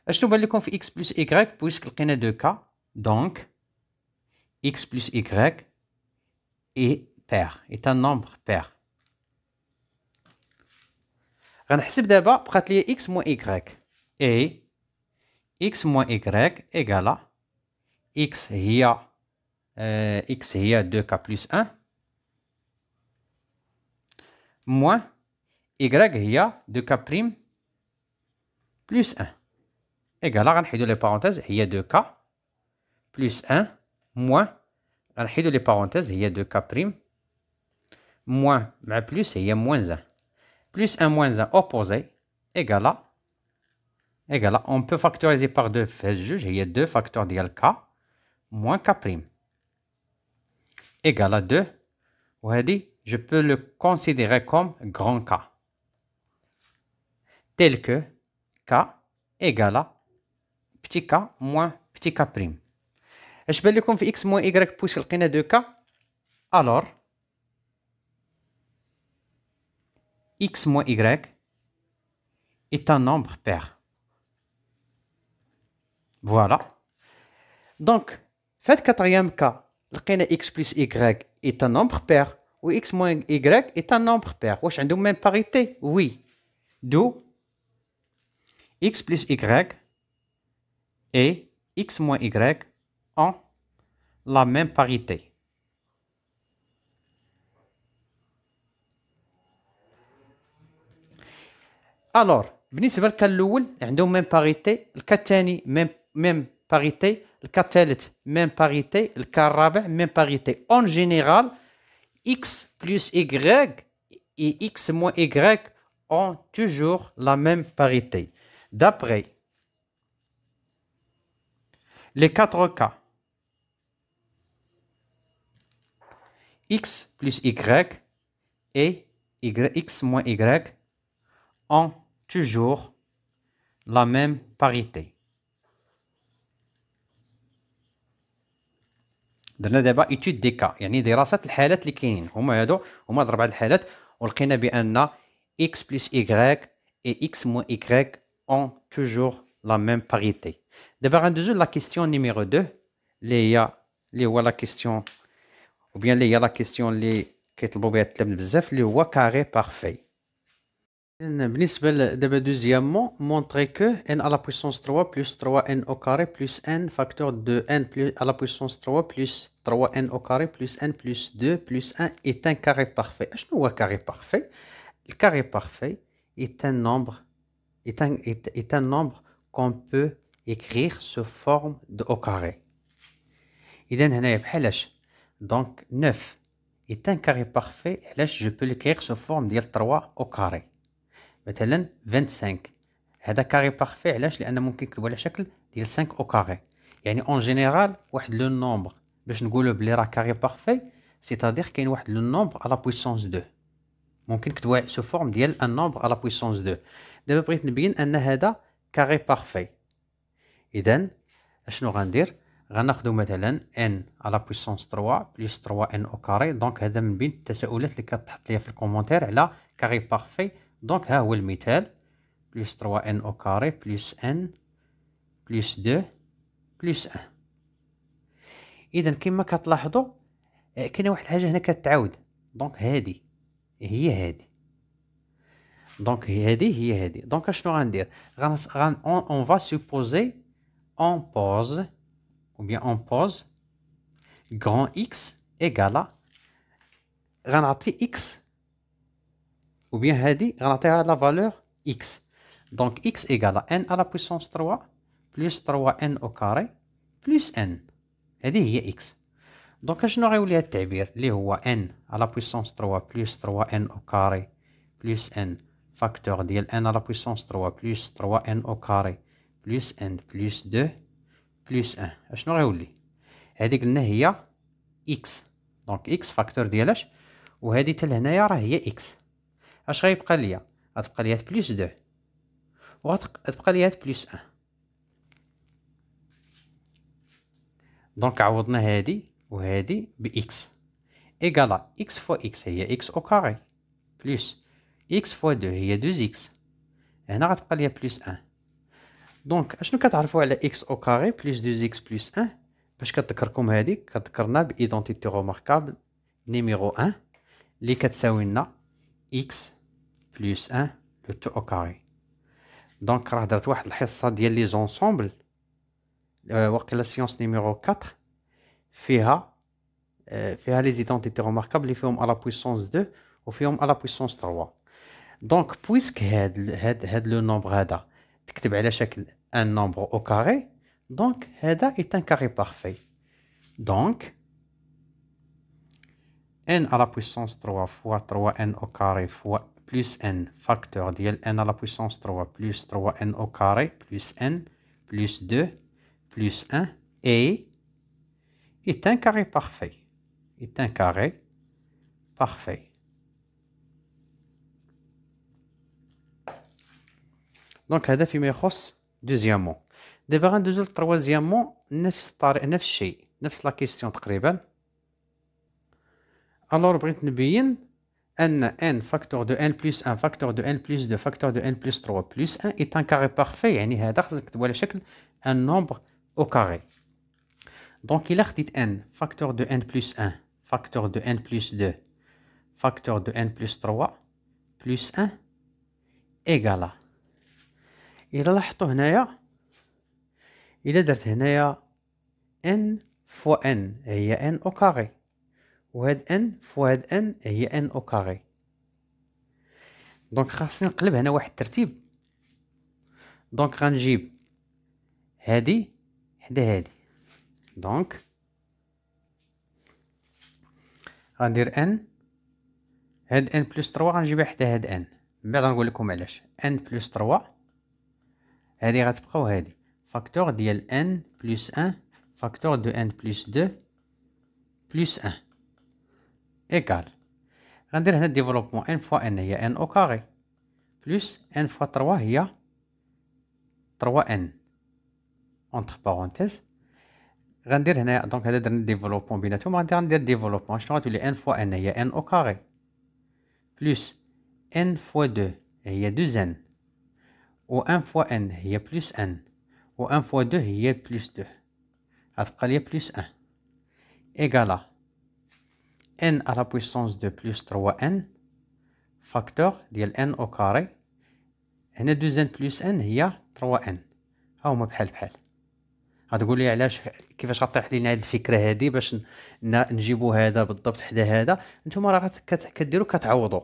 Je trouve que x plus y, puisque y a deux k donc x plus y est pair, est un nombre pair. غنحسب دابا بقات لي x moins y Et x moins y égale à x a euh, x est 2k plus 1 moins y est 2k prime plus 1 égale à les parenthèses a 2k plus 1 moins les parenthèses a 2k prime moins plus a moins 1 plus 1 moins 1 opposé égale à, on peut factoriser par 2 فهاد y a 2 facteurs de k moins k égal à 2 dit, je peux le considérer comme grand K tel que K égale à petit k moins petit k prime Je vais le في x moins y بوش لقينا de k alors x moins y est un nombre pair voilà donc faites quatrième cas que x plus y est un nombre pair ou x moins y est un nombre pair واش la même parité oui d'où x plus y et x moins y ont la même parité alors بالنسبة للكال الأول عندهم ميم باريتي الكال الثاني la même parité le même parité, le carabin, même parité. En général, x plus y et x moins y ont toujours la même parité. D'après les quatre cas, x plus y et x moins y ont toujours la même parité. درنا دابا ايتود دي كا يعني دراسه الحالات اللي كاينين هما هادو هما هاد الربعه الحالات ولقينا بان اكس بلس ايغريك اي اكس موان ايغريك اون توجور لا ميم باريتي دابا غندوزو لا كيستيون نيميرو 2 اللي هي اللي هو لا كيستيون وبيان اللي هي لا كيستيون اللي كيطلبوا بها التلاميذ بزاف اللي هو كاري بارفي بالنسبة دابا que n à la puissance 3 plus 3n au carré plus n facteur de n à la puissance 3 plus 3n au carré plus n plus 2 plus 1 est un carré parfait. شنو هو carré parfait Le carré parfait est un nombre est un, nombre qu'on peut écrire sous forme de au carré. Donc 9 est un carré parfait. je peux l'écrire sous forme de 3 au carré. مثلا 25 هذا كاري بارفي علاش لان ممكن نكتبو على شكل ديال 5 او كاري يعني اون جينيرال واحد لو نومبر باش نقولو بلي راه كاري بارفي سيتادير كاين واحد لو نومبر على بويسونس 2 ممكن نكتبوها سو فورم ديال ان نومبر على بويسونس 2 دابا بغيت نبين ان هذا كاري بارفي اذا اشنو غندير غناخدو مثلا ان على بويسونس 3 بلس 3 ان او كاري دونك هذا من بين التساؤلات اللي كتحط ليا في الكومونتير على كاري بارفي دونك ها هو المثال بلس 3 ان او كاري بلس ان بلس 2 بلس 1 اذا كما كتلاحظوا كاينه واحد الحاجه هنا كتعاود دونك هادي هي هادي دونك هادي هي هادي دونك اشنو غندير غن غن اون فا سوبوزي اون بوز او بيان اون بوز grand اكس ايغالا غنعطي اكس ou bien هذه غنعطيها لا فالور اكس دونك اكس ايغال ان على بويسونس 3 بلس 3 ان او كاري بلس ان هذه هي اكس دونك اشنو غيولي التعبير اللي هو ان على بويسونس 3 بلس 3 ان او كاري بلس ان فاكتور ديال ان على بويسونس 3 بلس 3 ان او كاري بلس ان بلس 2 بلس ان اشنو غيولي هذه قلنا هي اكس دونك اكس فاكتور ديالاش وهذه حتى لهنايا راه هي اكس اش غيبقى ليا غتبقى ليا بلس دو وغتبقى ليا بلس ان دونك عوضنا هادي وهادي باكس ايكالا اكس فوا اكس هي اكس او كاري بلس اكس فوا دو هي دوز اكس هنا غتبقى ليا بلس ان دونك اشنو كتعرفوا على اكس او كاري بلس دوز اكس بلس ان باش كتذكركم هادي كتذكرنا بايدونتيتي روماركابل نيميرو ان اللي كتساوي لنا اكس plus 1, le 2 au carré. Donc, Radatou a les ensembles. Euh, la science numéro 4 euh, les identités remarquables, fait à la puissance 2, fait à la puissance 3. Donc, puisque le nombre Heda, un nombre au carré, donc est un carré parfait. Donc, n à la puissance 3 fois 3, n au carré fois plus n facteur de n à la puissance 3 plus 3n au carré plus n plus 2 plus 1 et est un carré parfait. Est un carré parfait. Donc, c'est un carré parfait. Deuxièmement. D'abord, deux troisièmement, 9 star et 9 chez. 9 la question de Alors, on n, n facteur de n plus 1 facteur de n plus 2 facteur de n plus 3 plus 1 est un carré parfait un nombre au carré donc il a dit n facteur de n plus 1 facteur de n plus 2 facteur de n plus 3 plus 1 égale Il a Il a درت هنايا n fois n a n au carré وهاد ان هاد ان هي ان او كاري دونك خاصني نقلب هنا واحد الترتيب دونك غنجيب هادي حدا هادي دونك غندير ان هاد ان بلس 3 غنجيبها حدا هاد ان من بعد غنقول لكم علاش ان بلس 3 هادي غتبقى وهادي فاكتور ديال ان بلس 1 فاكتور دو ان بلس 2 بلس 1 égal غندير هنا développement. n fois n a n au carré plus n fois 3 a 3n entre parenthèses غندير هنا دونك هذا درنا ديفلوبمون بيناتهم غندير ديفلوبمون شنو que n fois n a n au carré plus n fois 2 a 2n Ou 1 fois n a plus n Ou 1 fois 2 a plus 2 il y a plus 1 égale à n à la puissance de plus 3n فاكتور ديال n او كاري هنا 2n بلس n هي 3n ها هما بحال بحال غتقول لي علاش كيفاش غطيح لينا هاد الفكره هادي باش نجيبو هذا بالضبط حدا هذا نتوما راه كديرو كتعوضوا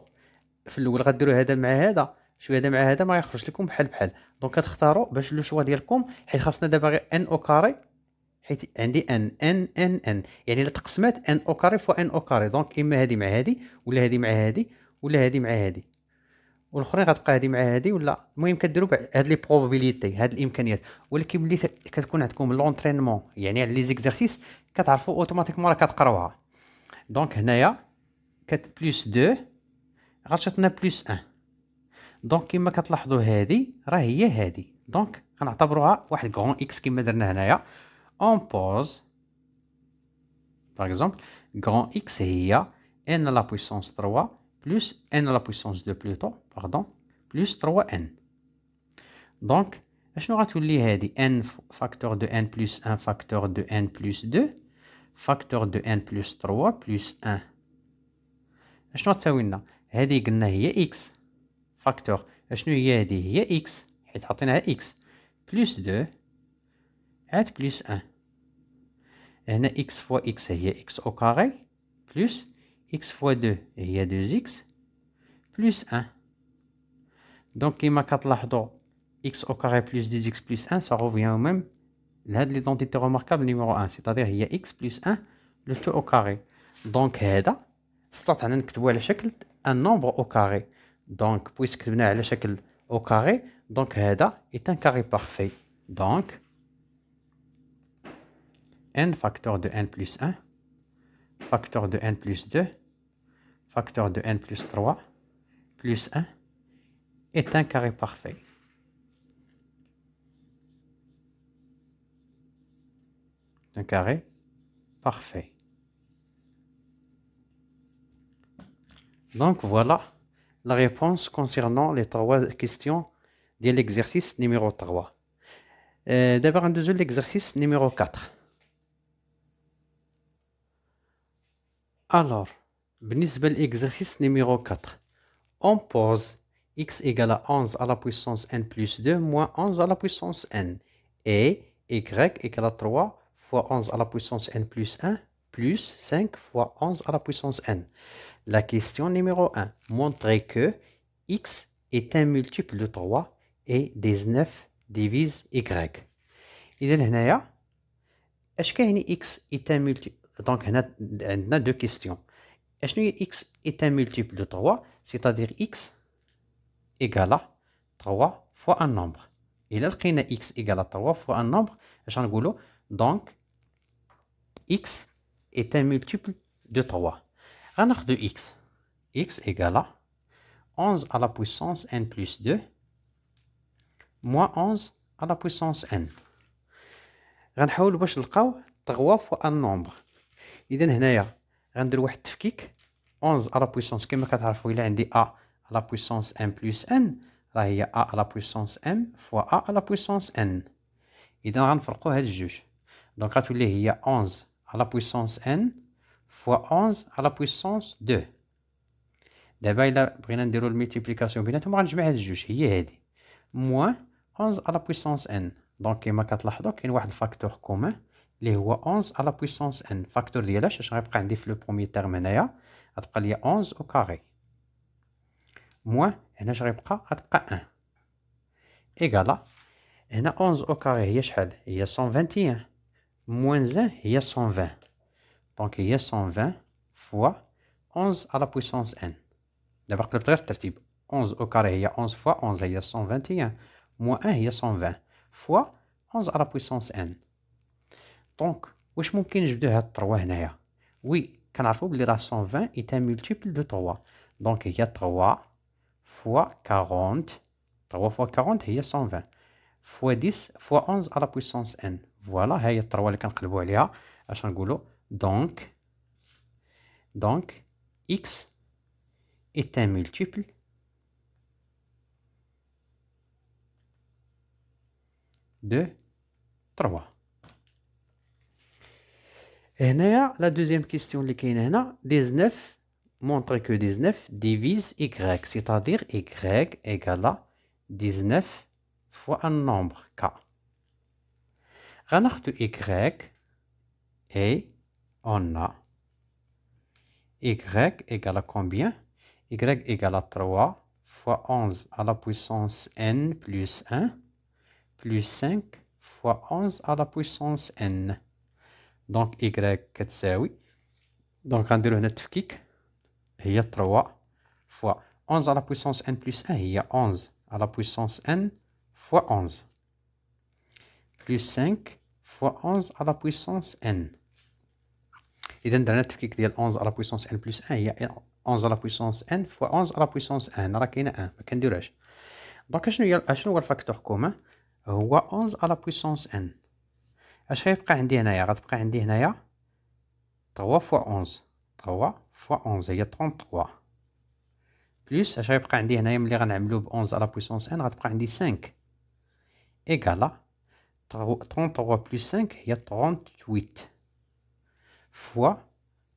في الاول غديروا هذا مع هذا شويه هذا مع هذا ما يخرج لكم بحال بحال دونك كتختاروا باش لو شوا ديالكم حيت خاصنا دابا غير ان او كاري حيت عندي ان ان ان ان يعني الا تقسمات ان او كاري فوا ان او كاري دونك اما هادي مع هادي ولا هادي مع هادي ولا هادي مع هادي والاخرين غتبقى هادي مع هادي ولا المهم كديروا هاد لي بروبابيليتي هاد الامكانيات ولكن ملي كتكون عندكم لونترينمون يعني على لي زيكزارسيس كتعرفوا اوتوماتيكمون راه كتقراوها دونك هنايا كات بلس 2 غتعطينا بلس ان دونك كما كتلاحظوا هادي راه هي هادي دونك غنعتبروها واحد غون اكس كما درنا هنايا on pose, par exemple, grand X est n à la puissance 3 plus n à la puissance 2 plutôt, pardon, plus 3n. Donc, je n'aurai tout n facteur de n plus 1 facteur de n plus 2 facteur de n plus 3 plus 1. شنو تساوي لنا هذه قلنا هي x je شنو هي هذه هي x حيت عطيناها x plus 2 plus 1. Et x fois x, il y x au carré, plus x fois 2, et y a 2x, plus 1. Donc, il m'a 4 x au carré plus 10x plus 1, ça revient au même. Là, l'identité remarquable numéro 1, c'est-à-dire il y x plus 1, le tout au carré. Donc, c'est un nombre au carré. Donc, puisque au carré, donc, est un carré parfait. Donc, n facteur de n plus 1, facteur de n plus 2, facteur de n plus 3, plus 1, est un carré parfait. Un carré parfait. Donc voilà la réponse concernant les trois questions de l'exercice numéro 3. Euh, d'abord, D'abord, deuxième l'exercice numéro 4. Alors, l'exercice numéro 4, on pose x égale à 11 à la puissance n plus 2 moins 11 à la puissance n et y égale à 3 fois 11 à la puissance n plus 1 plus 5 fois 11 à la puissance n. La question numéro 1, montrer que x est un multiple de 3 et 19 divise y. Il ce a x est un multiple donc, on a deux questions. Est-ce x est un multiple de 3, c'est-à-dire x égale à 3 fois un nombre Et là, a x égale à 3 fois un nombre. Donc, x est un multiple de 3. On a deux x. x égale à 11 à la puissance n plus 2, moins 11 à la puissance n. On a 3 fois un nombre. اذا هنايا غندير واحد التفكيك 11 على بويسونس كما كتعرفوا الا عندي ا على بويسونس ان بلس ان راه هي ا على بويسونس ام فوا ا على بويسونس ان اذا غنفرقوا هاد الجوج دونك غتولي هي 11 على بويسونس ان فوا 11 على بويسونس 2 دابا الا بغينا نديرو الميتيبليكاسيون بيناتهم غنجمع هاد الجوج هي هادي موان 11 على بويسونس ان دونك كما كتلاحظوا كاين واحد الفاكتور كومان Les 11 à la puissance n. Facteur de je ne sais pas le premier terme est Je 11 au carré. Moins je ne pas si 1. Égale 11 au carré. Il y a 121. Moins 1, il y a 120. Donc, il y a 120 fois 11 à la puissance n. D'abord, le trait est 11 au carré. Il y a 11 fois 11. Il y a 121. Moins 1, il y a 120 fois 11 à la puissance n. Donc, où vais que je vais vous dire 3 là. Oui, quand il y a 120, est un multiple de 3. Donc, il y a 3 fois 40. 3 fois 40, a 120. Fois 10, fois 11 à la puissance n. Voilà, il y a 3 là. Donc, donc, x est un multiple de 3. Et la deuxième question, 19 montre que 19 divise y, c'est-à-dire y égale à 19 fois un nombre, k. Renard y, et on a y égale à combien? Y égale à 3 fois 11 à la puissance n plus 1 plus 5 fois 11 à la puissance n. دونك إكغيك كتساوي دونك غنديرو هنا التفكيك هي 3 فوا 11 على بويسونس ان بلس ان هي 11 على بويسونس ان فوا 11 بلس 5 فوا 11 على بويسونس ان اذا درنا التفكيك ديال 11 على بويسونس ان بلس ان هي 11 على بويسونس ان فوا 11 على بويسونس ان راه كاينه ان ما كنديروهاش دونك شنو هي شنو هو الفاكتور كومان هو 11 على بويسونس ان اش غيبقى عندي هنايا غتبقى عندي هنايا 3 فوا 11 3 فوا 11 هي 33 بلس اش غيبقى عندي هنايا ملي غنعملو ب 11 على بويسونس ان غتبقى عندي 5 ايكالا 33 بلس 5 هي 38 فوا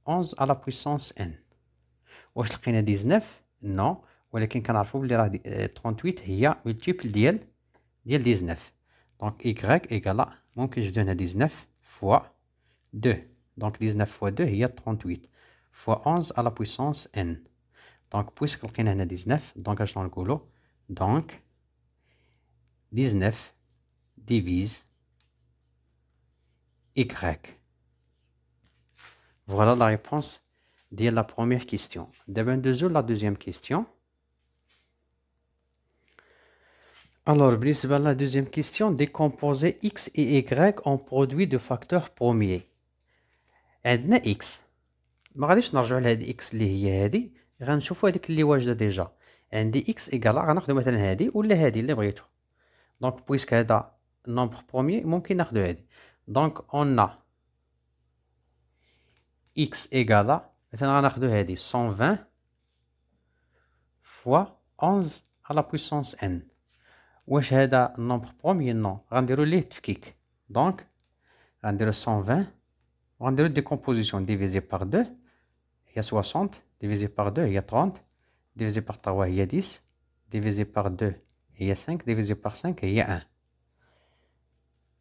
11 على بويسونس ان واش لقينا 19 نو ولكن كنعرفو بلي راه 38 آه، هي ملتيبل ديال ديال 19 دونك ايكغيك ايكالا Donc, je donne 19 fois 2. Donc, 19 fois 2, il y a 38. Fois 11 à la puissance n. Donc, puisque quelqu'un a 19, donc, je dans le goulot. Donc, 19 divise y. Voilà la réponse de la première question. De la deuxième question. Alors, la deuxième question, décomposer x et y en produit de facteurs premiers. a x. ما غاديش نرجعوا لهاد x اللي هي هادي غنشوفوا هذيك اللي واجده ديجا عندي x ايكال غناخذ مثلا هادي ولا هادي اللي بغيتو دونك بويسك هذا نومبر بروميي ممكن ناخذ Donc, on a x مثلا غناخذ هادي 120 fois 11 la puissance n ou nombre premier, non. Rendez-le kick. Donc, rendez-le 120. Rendez-le des compositions. Divisé par 2, il y a 60. Divisé par 2, il y a 30. Divisé par 3, il y a 10. Divisé par 2, il y a 5. Divisé par 5, il y a 1.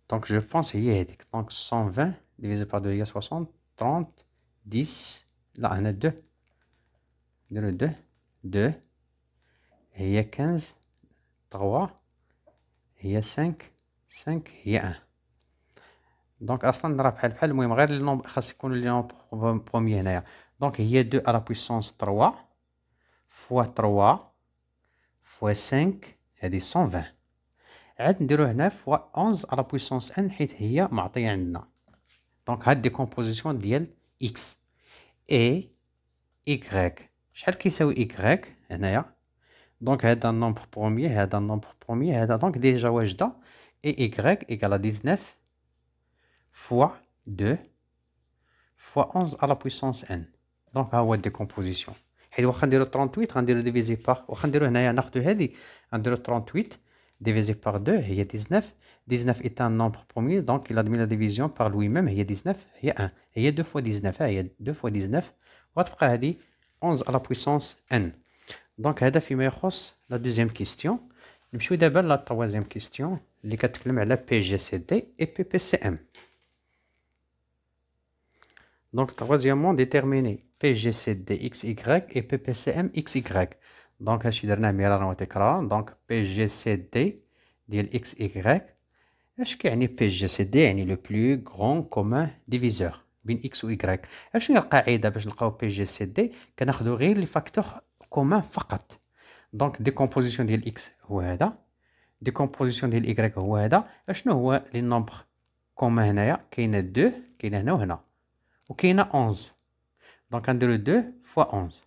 Donc, je pense, qu'il y a 120. Divisé par 2, il y a 60. 30. 10. Là, on a 2. 2. 2. Et il y a 15. 3. Il y a 5, 5, il y a 1. Donc, à ce moment-là, je vais vous montrer le nombre premier. Donc, il y a 2 à la puissance 3, fois 3, fois 5, et 120. Et nous avons 9 fois 11 à la puissance 1, n, et a avons donc la décomposition de X. Et Y. Chaque qui sait où Y est. Donc, il y un nombre premier, il y un nombre premier, il y donc déjà où Et y égale à 19 fois 2 fois 11 à la puissance n. Donc, il y a une décomposition. on va dire 38, on va dire divisé par, on va dire 38 divisé par 2, il 19. 19 est un nombre premier, donc il admet la division par lui-même, il y a 19, il y a 1. Il y a 2 fois 19, il 2 fois 19. On va dire 11 à la puissance n. Donc, la deuxième question. Je vais la troisième question. Les quatre PGCD et PPCM. Donc, troisièmement, déterminer PGCD XY et PPCM XY. Donc, je dernière la Donc, PGCD XY. Est-ce que PGCD le plus grand commun diviseur X ou Y Est-ce que PGCD donc décomposition de l'x ou décomposition de l'y est les nombres communs en 2 qui en ou 11 donc fois 11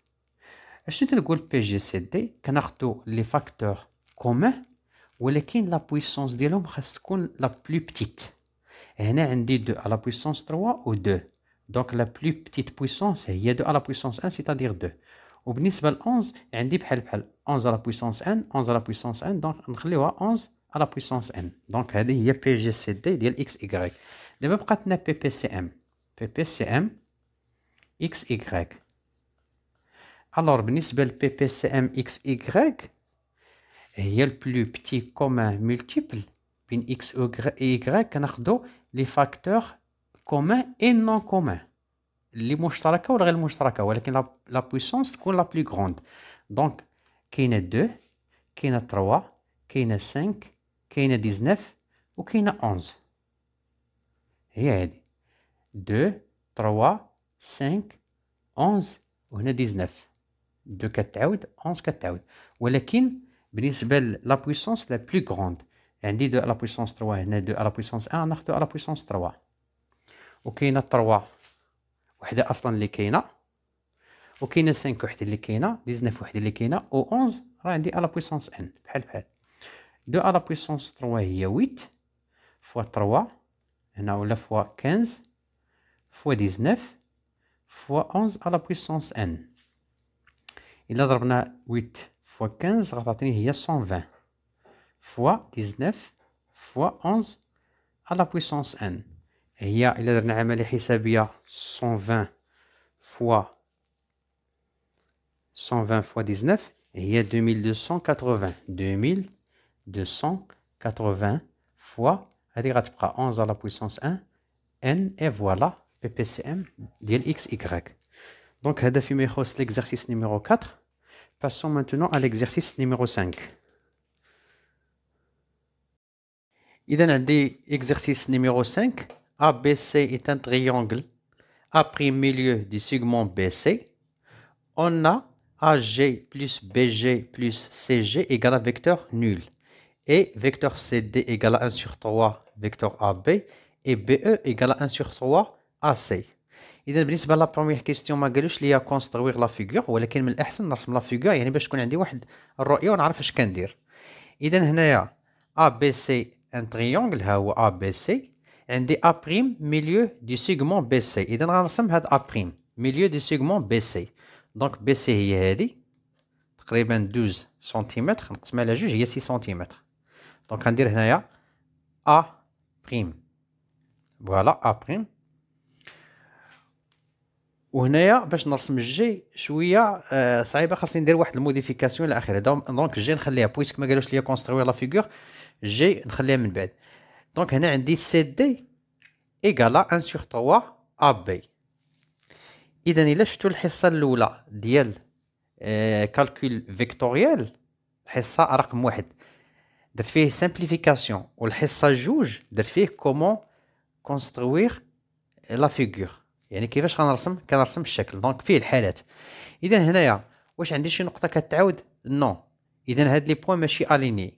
que les facteurs communs ou la puissance de l'ombre la plus petite on a à la puissance 3 ou 2 donc la plus petite puissance est 2 à la puissance 1 c'est-à-dire 2 au nombre 11, on dit 11 à la puissance n, 11 à la puissance n, donc entre a 11 à la puissance n. Donc, il y a PGCd de x y. Développement PPCM, PPCM x y. Alors, le PPCM x y a le plus petit commun multiple puis x et y en ados les facteurs communs et non communs. Les moustarakas ou les moustarakas? La puissance la plus grande. Donc, qui est 2, qui est 3, qui est 5, qui est 19 ou qui est 11. 2, 3, 5, 11 ou qui est 19. 2 kateout, 11 kateout. La puissance la plus grande. Elle est 2 à la puissance 3, elle est la puissance 1, elle est la puissance 3. Elle est 3. وحده اصلا اللي كاينه وكاينه 5 وحده اللي كاينه 19 وحده اللي كاينه و 11 راه عندي على بويسونس ان بحال بحال دو على بويسونس 3 هي 8 فوا 3 هنا ولا فوا 15 فوا 19 فوا 11 على بويسونس ان الا ضربنا 8 فوا 15 غتعطيني هي 120 فوا 19 فوا 11 على بويسونس ان هي y درنا 120 فوا 120 فوا 19 هي 2280 2280 fois 11 à la puissance 1 n et voilà PPCM de y Donc ديال l'exercice y 4 Passons maintenant à l'exercice numéro 5. Il y a l'exercice numéro 5. ABC est un triangle A' milieu du segment BC. On a AG plus BG plus CG égale à vecteur nul. Et vecteur CD égale à 1 sur 3 vecteur AB et BE égale à 1 sur 3 AC. اذا بالنسبه لا question question ما قالوش ليا كونستروير لا فيغور ولكن من الاحسن نرسم لا فيغور يعني باش عندي ا بريم ميليو دي سيغمون بي سي اذا غنرسم هاد ا بريم ميليو دي سيغمون بي سي دونك بي سي هي هادي تقريبا دوز سنتيمتر نقسمها على جوج هي سي سنتيمتر دونك غندير هنايا ا بريم فوالا ا بريم وهنايا باش نرسم الجي شويه آه صعيبه خاصني ندير واحد الموديفيكاسيون الى اخره دونك الجي نخليها بويسك ما قالوش ليا كونستروي لا فيغور جي نخليها من بعد دونك هنا عندي سي دي ايكالا ان سور توا ا بي اذا الا شفتو الحصه الاولى ديال كالكول فيكتوريال حصه رقم واحد درت فيه سامبليفيكاسيون والحصه جوج درت فيه كومون كونستروير لا فيغور يعني كيفاش غنرسم كنرسم الشكل دونك فيه الحالات اذا هنايا واش عندي شي نقطه كتعاود نو اذا هاد لي بوين ماشي اليني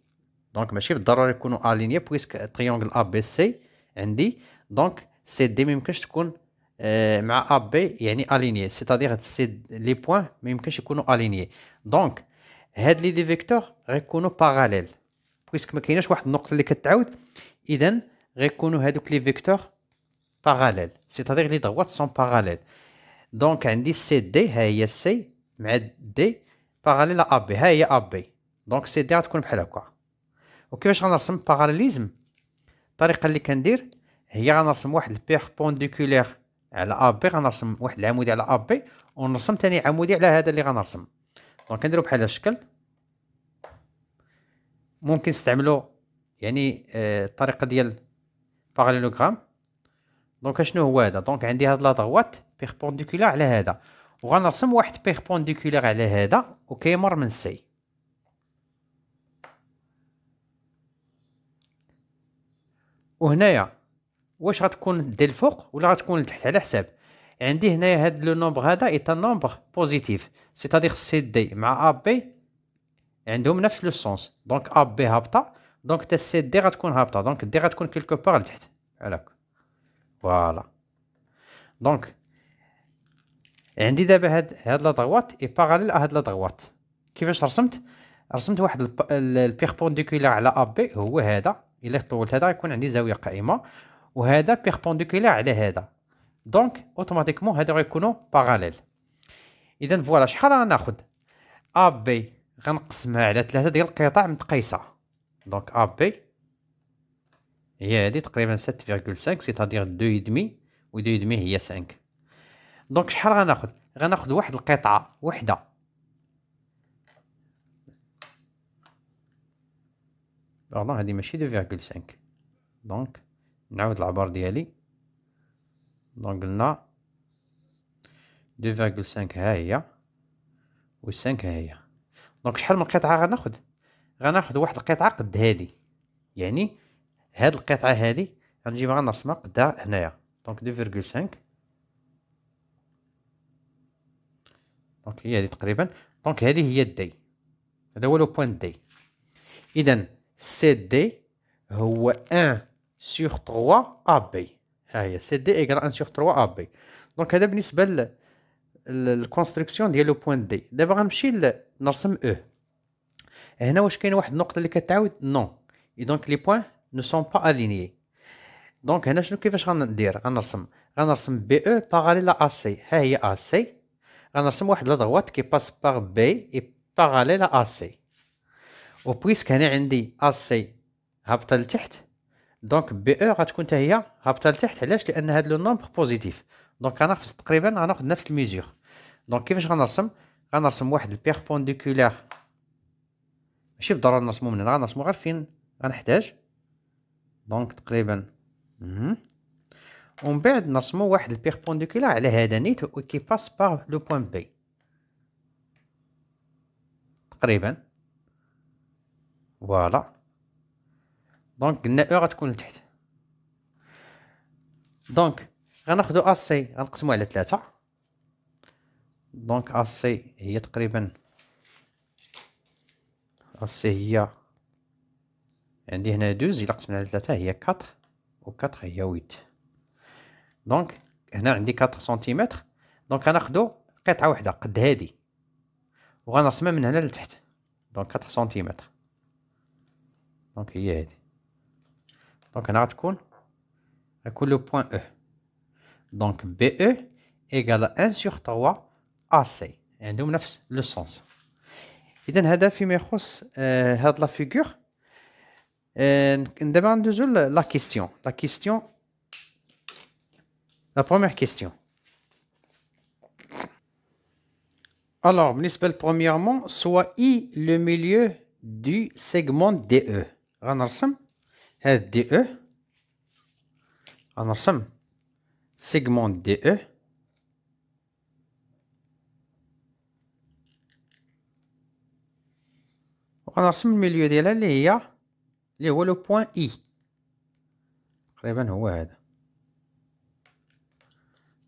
دونك ماشي بالضروره يكونوا اليني بويسك تريونغل ا بي سي عندي دونك سي دي ما يمكنش تكون مع ا بي يعني اليني سيتادير هاد سي لي بوين ما يمكنش يكونوا اليني دونك هاد لي دي فيكتور غيكونوا باراليل بويسك ما كايناش واحد النقطه اللي كتعاود اذا غيكونوا هادوك لي فيكتور باراليل سيتادير لي دروات سون باراليل دونك عندي سي دي ها هي سي مع دي باراليل ا بي ها هي ا بي دونك سي دي غتكون بحال هكا وكيفاش غنرسم باراليزم الطريقه اللي كندير هي غنرسم واحد البيربونديكولير على ا بي غنرسم واحد العمودي على ا بي ونرسم ثاني عمودي على هذا اللي غنرسم دونك كنديرو بحال الشكل ممكن نستعملو يعني الطريقه آه، ديال باراليلوغرام دونك شنو هو هذا دونك عندي هاد لا دروات بيربونديكولار على هذا وغنرسم واحد بيربونديكولار على هذا وكيمر من سي وهنايا واش غتكون دي الفوق ولا غتكون لتحت على حساب عندي هنايا هاد لو نومبر هذا ايتا نومبر بوزيتيف سيتادير سي دي مع ا بي عندهم نفس لو سونس دونك ا بي هابطه دونك تا سي دي غتكون هابطه دونك دي غتكون كيلكو بار لتحت هاك فوالا دونك عندي دابا هاد هاد لا دغوات اي باراليل هاد لا دغوات كيفاش رسمت رسمت واحد البيربونديكولار على ا بي هو هذا الا طولت هذا غيكون عندي زاويه قائمه وهذا بيربونديكولير على هذا دونك اوتوماتيكمون هادو غيكونوا باراليل اذا فوالا شحال غناخد ا بي غنقسمها على ثلاثه ديال القطع متقيسه دونك ا بي هي هادي تقريبا 7.5 سيتادير 2.5 و 2.5 هي 5 دونك شحال غناخذ غناخذ واحد القطعه وحده لا هادي ماشي دو فيغكول سانك دونك نعاود العبار ديالي دونك قلنا دو فيغكول سانك ها هي و سانك ها هي دونك شحال من قطعه غناخد غناخد واحد القطعه قد هادي يعني هاد القطعه هادي غنجيبها غنرسمها قدها هنايا دونك دو فيغكول سانك دونك هي هادي تقريبا دونك هادي هي الدي هذا هو لو بوان دي اذا سي دي هو 1 سيغ 3 ا بي ها هي سي دي ايكال 1 سيغ 3 ا بي دونك هذا بالنسبه ل الكونستركسيون ديال لو بوين دي دابا غنمشي نرسم او e. هنا واش كاين واحد النقطه اللي كتعاود نو اي دونك لي بوين نو سون با الينيي دونك هنا شنو كيفاش غندير غنرسم غنرسم بي او باراليل ا سي ها هي ا سي غنرسم واحد لا دروات كي باس بار بي اي باراليل ا سي بويسك هنا عندي اسي هابطه لتحت دونك بي او e غتكون حتى هي هابطه لتحت علاش لان هاد لو نومبر بوزيتيف دونك خص تقريبا غناخذ نفس الميزور دونك كيفاش غنرسم غنرسم واحد البيربونديكولير ماشي بالضروره نرسمو من هنا غنرسمو غير فين غنحتاج دونك تقريبا ومن بعد نرسمو واحد البيربونديكولير على هذا نيت كي باس بار لو بوين بي تقريبا فوالا دونك قلنا او غتكون لتحت دونك غناخدو اسي غنقسمو على ثلاثة دونك اسي هي تقريبا اسي هي عندي هنا دوز الا قسمنا على ثلاثة هي كاتر و كاتر هي ويت دونك هنا عندي كاتر سنتيمتر دونك غناخدو قطعة وحدة قد هادي وغنرسمها من هنا لتحت دونك كاتر سنتيمتر Donc il y a donc un le point E. Donc BE égale à 1 sur 3 AC. le sens. Et cette euh, la figure, euh, demande la question. La question, la première question. Alors, je premièrement, soit I le milieu du segment DE. غنرسم هاد دي او غنرسم سيغمون دي او وغنرسم الميليو ديالها اللي هي اللي هو لو بوان اي تقريبا هو هذا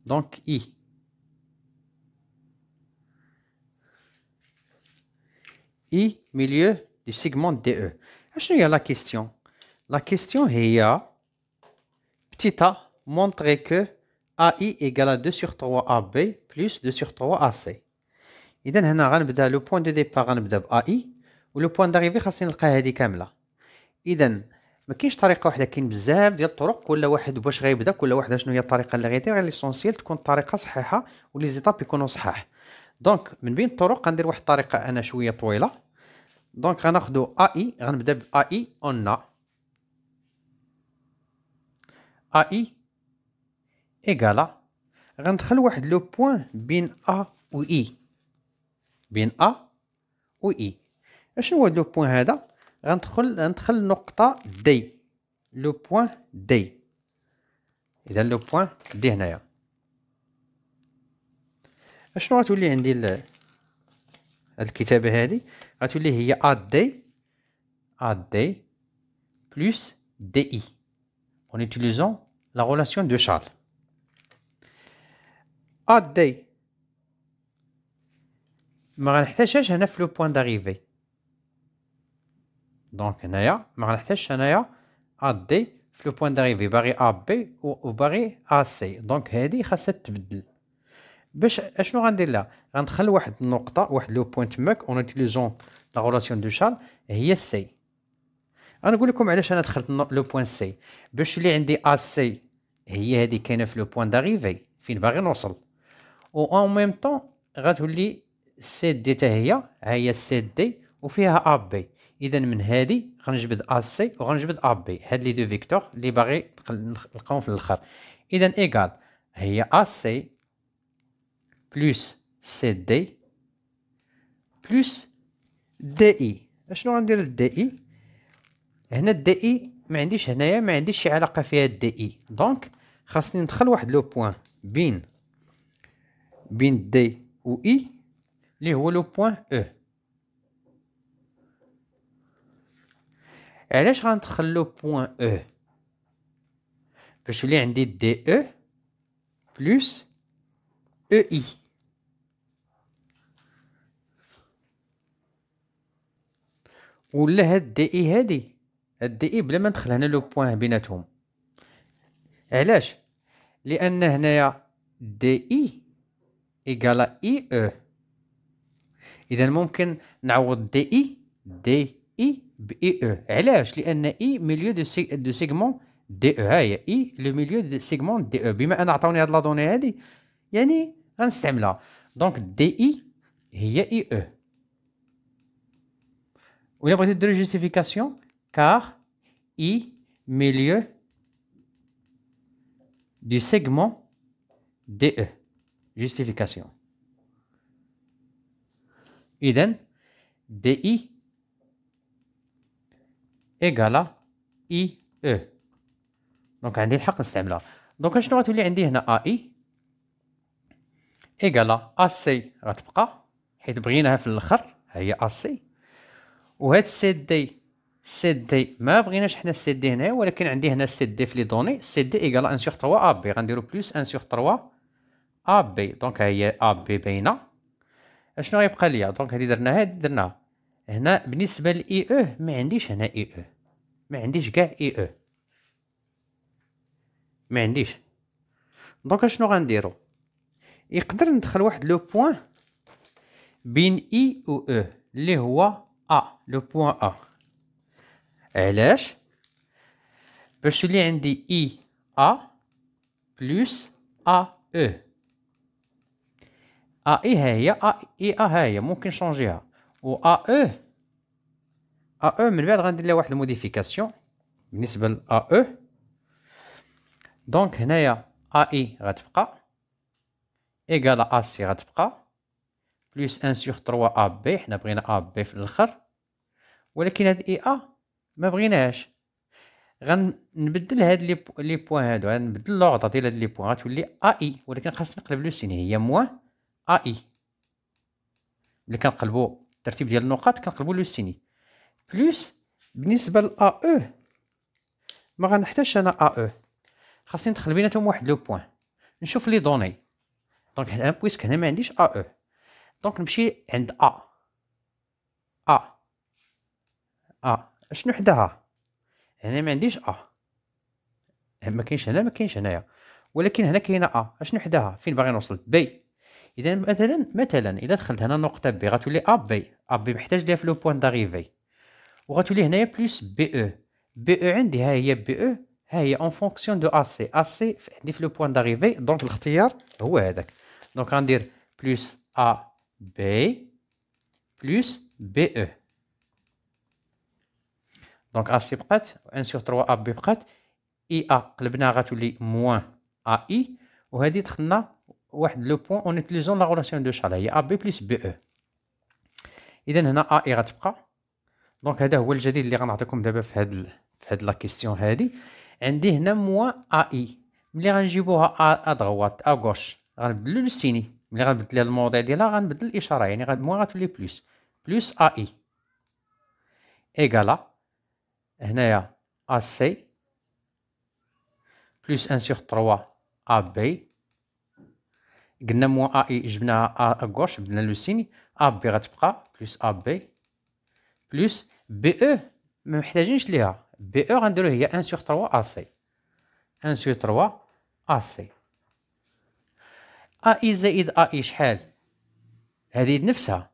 دونك اي اي ميليو دو سيغمون دي او شنو هي لا كيستيون لا كيستيون هي بتيتا a كو اي ايغال égale 2 سور 3 بي بلس 2 سور 3 سي إذا هنا غنبدا لو بوان دو ديبار غنبدا ب اي و لو بوان داريفي خاصني نلقى هادي كاملة. إذا ما كاينش طريقة واحدة كاين بزاف ديال الطرق كل واحد باش غيبدا كل واحد شنو هي الطريقة اللي غيدير غير ليسونسييل تكون الطريقة صحيحة و لي زيتاب يكونوا صحاح. دونك من بين الطرق غندير واحد الطريقة أنا شوية طويلة دونك غناخدو اي غنبدا ب اي اون اي ايكالا غندخل واحد لو بوين بين ا و اي بين ا و اي اشنو هو لو بوين هذا غندخل ندخل نقطه دي لو بوين دي اذا لو بوين دي هنايا اشنو غتولي عندي الكتابه هذه qui est AD plus DI, en utilisant la relation de Charles. AD, on va l'acheter ici, le point d'arrivée. Donc, on va l'acheter ici, AD, dans le point d'arrivée, barré AB ou barré AC. Donc, ça va باش اشنو غندير لها غندخل واحد النقطه واحد لو بوينت تماك اون اوتيليزون لا غولاسيون دو شال هي سي نقول لكم علاش انا دخلت لو بوين سي باش اللي عندي ا سي هي هذه كاينه في لو بوين داريفي فين باغي نوصل و اون ميم طون غتولي سي دي حتى هي ها هي سي دي وفيها ا بي اذا من هذه غنجبد ا سي وغنجبد ا بي هاد لي دو فيكتور اللي باغي نلقاهم في الاخر اذا ايكال هي ا سي بلس سي دي بلس دي اي اشنو غندير للدي اي هنا الدي اي ما عنديش هنايا ما عنديش شي علاقه فيها الدي اي دونك خاصني ندخل واحد لو بوين بين بين دي و اي اللي هو لو بوين او e. علاش غندخل لو بوين او e؟ باش يولي عندي دي او بلس او اي ولا هاد دي اي هادي هاد دي اي بلا ما ندخل هنا لو بوان بيناتهم علاش لان هنايا دي اي ايكالا اي او اذا ممكن نعوض دي اي دي اي باي او علاش لان اي ميليو دو سي دو سيغمون دي او ها هي اي لو ميليو دو سيغمون دي او بما ان عطاوني هاد لا دوني هادي يعني غنستعملها دونك دي اي هي اي او Ou il a apporté deux justifications, car i milieu du segment DE. Justification. Iden, DI égale à IE. Donc, on a le droit de Donc, je vais vous dire AI égale à AC. Je vais vous dire que AC وهاد سي دي سي دي ما بغيناش حنا سي دي هنايا ولكن عندي هنا سي دي في لي دوني سي دي ايكال ان سيغ 3 ا بي غنديرو بلوس ان سيغ 3 ا بي دونك ها هي ا بي باينه اشنو غيبقى ليا دونك هادي درناها هادي درناها هنا بالنسبه لاي او ما عنديش هنا اي او ما عنديش كاع اي او ما عنديش دونك اشنو غنديرو يقدر ندخل واحد لو بوين بين اي و او اللي هو A, le point A. Alèche. Bachelet indi I A plus A E. A I haïa, A I A on peut changer Ou A E. A E, la modification. Nisbel A e. Donc, A I ratfra. Égal à A si A بلس ان سيغ تروا ا بي حنا بغينا ا بي في الاخر ولكن هاد اي e ا ما بغيناهاش غنبدل هاد لي لي بوين هادو غنبدل لوغدر ديال هاد لي بوين غتولي ا اي ولكن خاصني نقلب لو سين هي موان ا اي ملي كنقلبو الترتيب ديال النقاط كنقلبو لو سيني بلس بالنسبه ل ا او e، ما غنحتاجش انا ا او e. خاصني ندخل بيناتهم واحد لو بوين نشوف لي دوني دونك هنا بويسك هنا ما عنديش ا او دونك نمشي عند ا آه. ا آه. ا آه. شنو حداها هنا ما عنديش ا ما كاينش هنا ما كاينش هنايا ولكن هنا كاينه ا شنو حداها فين باغي نوصل بي اذا مثلا مثلا الا دخلت هنا نقطه بي غتولي ا بي ا بي محتاج ليها في لو بوين داريفي وغتولي هنايا بلس بي او بي او عندي ها هي بي او e، ها هي اون فونكسيون دو ا سي ا سي عندي في لو بوين داريفي دونك الاختيار هو هذاك دونك غندير بلس ا B plus BE. Donc AC prat, 1 sur 3 AB prat, IA, le bnara tuli moins AI, ou a le point en utilisant la relation de A AB plus BE. Et then a AI ratpra. Donc a dit, ou a dit, l'iran a dit, comme d'abord, fait la question, a I en dit, moins AI. L'iran à droite, à gauche, le signe. ملي غنبدل الموضع ديالها غنبدل الاشاره يعني موان غتولي بلوس بلوس اي ايكالا هنايا ا سي بلوس ان سيغ تروا ا بي قلنا موان اي e، جبناها ا غوش بدلنا لو سيني ا بي غتبقى بلوس ا بي بلوس بي او ما محتاجينش ليها بي او e غنديرو هي ان سيغ تروا ا سي ان سيغ تروا ا سي اي زائد اي شحال هذه نفسها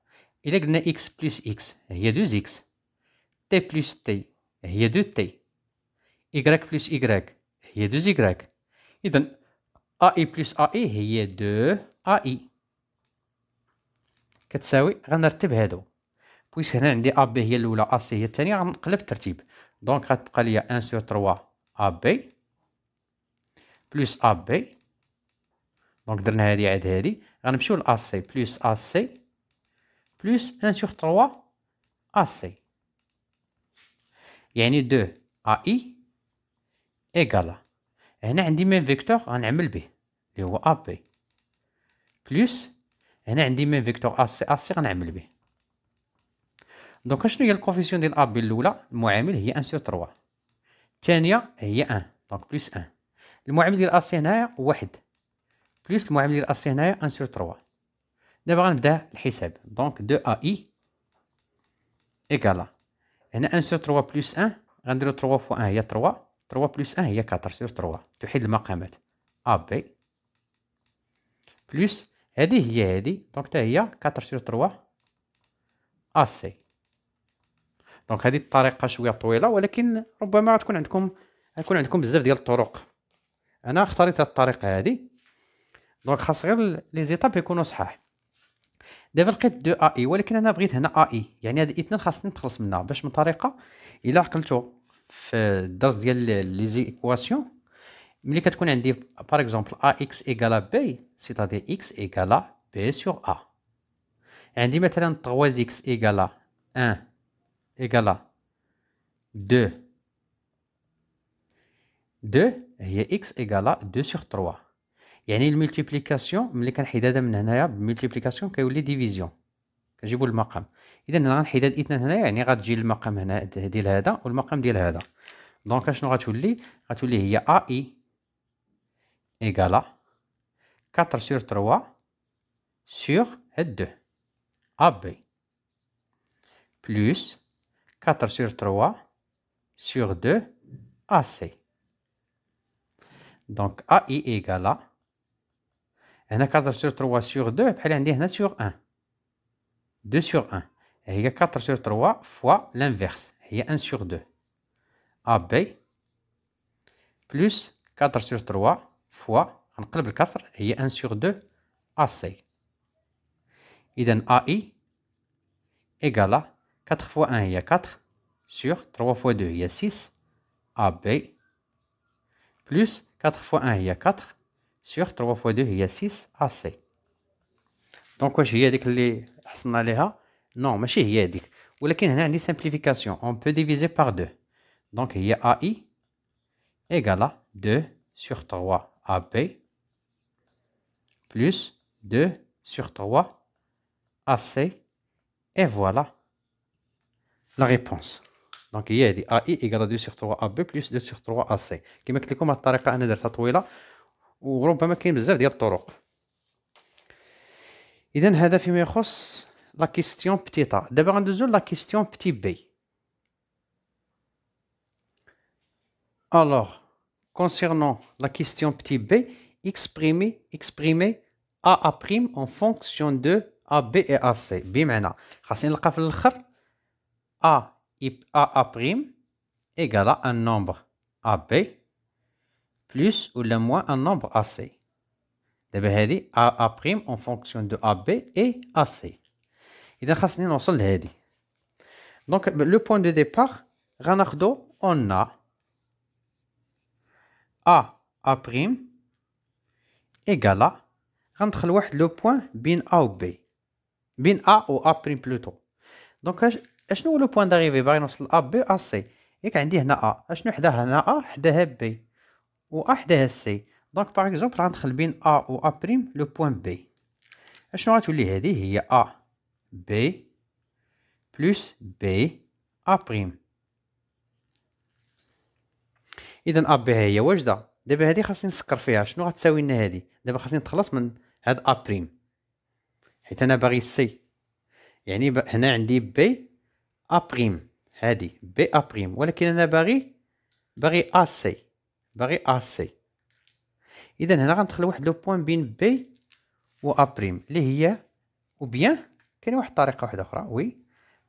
الا قلنا اكس بلس اكس هي دوز اكس تي بلس تي هي دو تي إيكغيك بلس إيكغيك هي دوز إيكغيك اذا اي بلس اي هي دو اي كتساوي غنرتب هادو بويس هنا عندي ا بي هي الاولى ا سي هي الثانيه غنقلب الترتيب دونك غتبقى ليا ان سور 3 ا بي بلس ا بي دونك درنا هادي عاد هادي غنمشيو ل ا سي بلس ا سي بلس 1 سور 3 ا سي يعني 2 ا اي ايكالا هنا عندي ميم فيكتور غنعمل به اللي هو ا بي بلس هنا عندي ميم فيكتور ا سي ا سي غنعمل به دونك شنو هي الكوفيسيون ديال ا بي الاولى المعامل هي 1 سور 3 الثانيه هي 1 دونك بلس 1 المعامل ديال ا سي هنايا واحد بلس المعامل ديال اسي هنايا 1 سور 3 دابا غنبدا الحساب دونك 2 ا اي ايكالا هنا 1 سور 3 بلس 1 غنديرو 3 فوا 1 هي 3 3 بلس 1 هي 4 سور 3 تحيد المقامات ا بي بلس هذه هي هذه دونك حتى هي 4 سور 3 ا سي دونك هذه الطريقه شويه طويله ولكن ربما تكون عندكم غتكون عندكم بزاف ديال الطرق انا اختاريت هذه الطريقه هذه دونك خاص غير لي زيتاب يكونوا صحاح دابا لقيت دو اي ولكن انا بغيت هنا اي يعني هاد الاثنين خاصني نتخلص منها باش من طريقه الا عقلتو في الدرس ديال لي زيكواسيون ملي كتكون عندي بار اكزومبل ا اكس ايكالا بي سيتادير اكس ايكالا بي سور ا عندي مثلا 3 اكس ايكالا 1 ايكالا 2 2 هي اكس ايكالا 2 سور 3 يعني الملتيبليكاسيون ملي كنحيد هذا من هنايا بالملتيبليكاسيون كيولي ديفيزيون كنجيبو المقام اذا انا غنحيد هاد اثنان هنايا يعني غتجي المقام هنا ديال هذا والمقام ديال هذا دونك اشنو غتولي غتولي هي ا اي ايغالا 4 سور 3 سور هاد 2 ا بي بلوس 4 سور 3 سور 2 سي دونك ا اي ايغالا 4 sur 3 sur 2, et a 1 sur 1. 2 sur 1. Il y a 4 sur 3 fois l'inverse. Il y a 1 sur 2. AB plus 4 sur 3 fois l'inverse. Il y a 1 sur 2. AC. Iden AI égale à 4 fois 1 et 4 sur 3 fois 2 a 6. AB plus 4 fois 1 et 4 sur 3 fois 2 a 6 AC Donc, واش هي هذيك اللي حصلنا عليها نو ماشي هي هذيك ولكن هنا عندي سامبليفيكاسيون اون بو ديفيزي بار 2 دونك هي AI égale à 2 sur 3 AB plus 2 sur 3 AC et voilà la réponse. Donc il y a AI égale à 2 sur 3 AB plus 2 sur 3 AC. كما قلت لكم الطريقه انا fait, وربما كاين بزاف ديال الطرق اذا هذا فيما يخص لا كيستيون بتي طا دابا غندوزو لا كيستيون بتي بي الوغ concernant la question petit b, exprimer, exprimer ا prime اون فونكسيون دو ا بي et ا سي بمعنى خاصني نلقى في الاخر ا a prime égale à un nombre a b plus ou le moins un nombre AC. D'abord, A' en fonction de AB et AC. Il Et donc, on va faire Donc, le point de départ, on a A' égal à le point bin A ou B. Bin A ou A' plutôt. Donc, est-ce que le point d'arrivée, on va AB, ou AC. Et quand on dit A, est-ce que nous avons A, B? و ا حداها سي دونك باغ اكزومبل غندخل بين أ و أ بريم لو بوان بي اشنو غتولي هادي هي أ بي بلس بي أ بريم إذا أ بي هي واجدة دابا هادي خاصني نفكر فيها شنو غتساوي لنا هادي دابا خاصني نتخلص من هاد أ بريم حيت أنا باغي سي يعني هنا عندي بي أ بريم هادي بي أ بريم ولكن أنا باغي باغي أ سي باغي ا سي اذا هنا غندخل واحد لو بوين بين بي و ا بريم اللي هي او بيان كاين واحد الطريقه واحده اخرى وي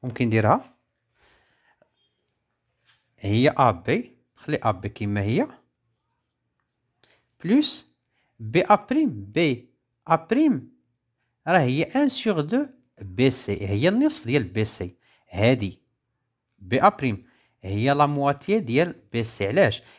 ممكن نديرها هي ا بي خلي ا بي كيما هي بلس بي ا بريم بي ا بريم راه هي ان سيغ دو بي سي هي النصف ديال بي سي هادي بي ا بريم هي لا مواتيه ديال بي سي علاش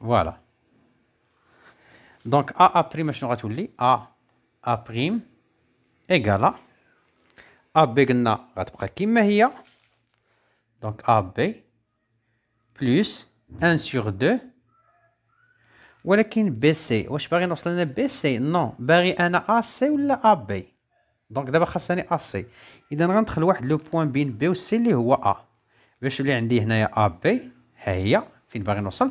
Voilà. Donc A' A prime شنو غتولي A A' prime égale A B قلنا غتبقى كيما هي donc A B plus 1 sur 2 ولكن بي سي واش باغي نوصل انا بي سي نو باغي انا ا سي ولا ا بي دونك دابا خاصني ا سي اذا غندخل واحد لو بوين بين بي و سي اللي هو ا باش يولي عندي هنايا ا بي ها هي فين باغي نوصل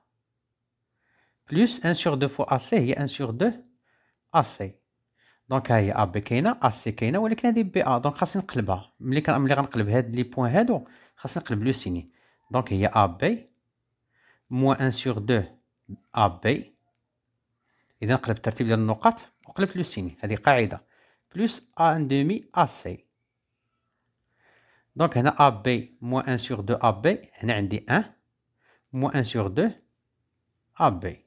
بلس ان سور دو فوا اسي هي ان سور دو اسي دونك ها هي ا بي كاينه اسي كاينه ولكن هذه بي ا دونك خاصني نقلبها ملي ملي غنقلب هاد لي بوين هادو خاصني نقلب لو سيني دونك هي ا بي موان ان سور دو ا بي اذا نقلب الترتيب ديال النقط وقلبت لو سيني هذه قاعده بلس ا ان دومي ا سي دونك هنا ا بي موان ان سور دو ا بي هنا عندي ان موان ان سور دو ا بي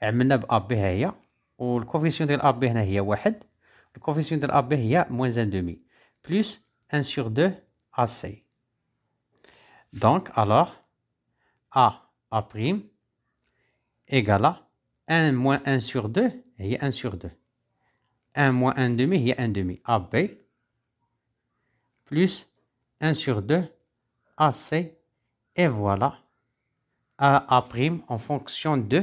Et maintenant AB, ou le coefficient de l'AB na aya ou le coefficient de AB moins 1 demi. Plus 1 sur 2 AC. Donc, alors, AA' égale à 1 moins 1 sur 2 et 1 sur 2. 1 moins 1 demi, il y a 1 demi. AB. Plus 1 sur 2 AC. Et voilà. AA' en fonction de.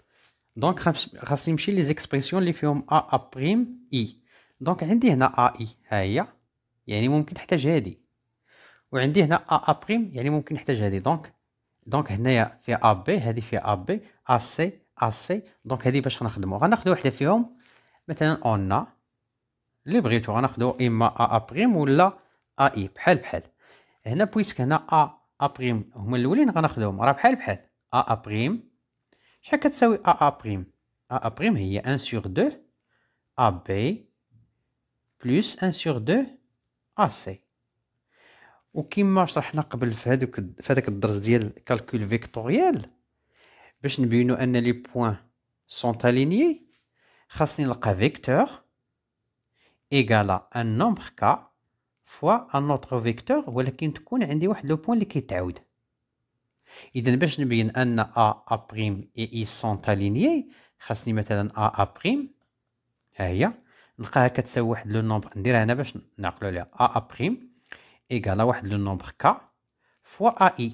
دونك خاص يمشي لي زيكسبرسيون اللي فيهم ا ا بريم اي دونك عندي هنا ا اي ها هي يعني ممكن نحتاج هادي وعندي هنا ا ا بريم يعني ممكن نحتاج هادي دونك دونك هنايا فيها ا بي هادي فيها ا بي ا سي ا سي دونك هادي باش غنخدمو غناخدو وحده فيهم مثلا اونا اللي بغيتو غناخدو اما ا ا بريم ولا ا اي بحال بحال هنا بويسك هنا ا ا بريم هما الاولين غناخدوهم راه بحال بحال ا ا بريم شحال كتساوي ا ا بريم ا ا بريم هي 1 سور 2 ا بي بلس 1 سور 2 ا سي وكما شرحنا قبل في هذوك في هذاك الدرس ديال كالكول فيكتوريال باش نبينو ان لي بوين سون الينيي خاصني نلقى فيكتور ايغال ان نومبر كا فوا ان اوتر فيكتور ولكن تكون عندي واحد لو بوين اللي كيتعاود إذا باش نبين أن أ أ بريم إي إي سون تالينيي خاصني مثلا أ أ بريم ها هي نلقاها كتساوي واحد لو نومبر نديرها هنا باش نعقلو عليها أ أ بريم إيكالا واحد لو نومبر كا فوا أ إي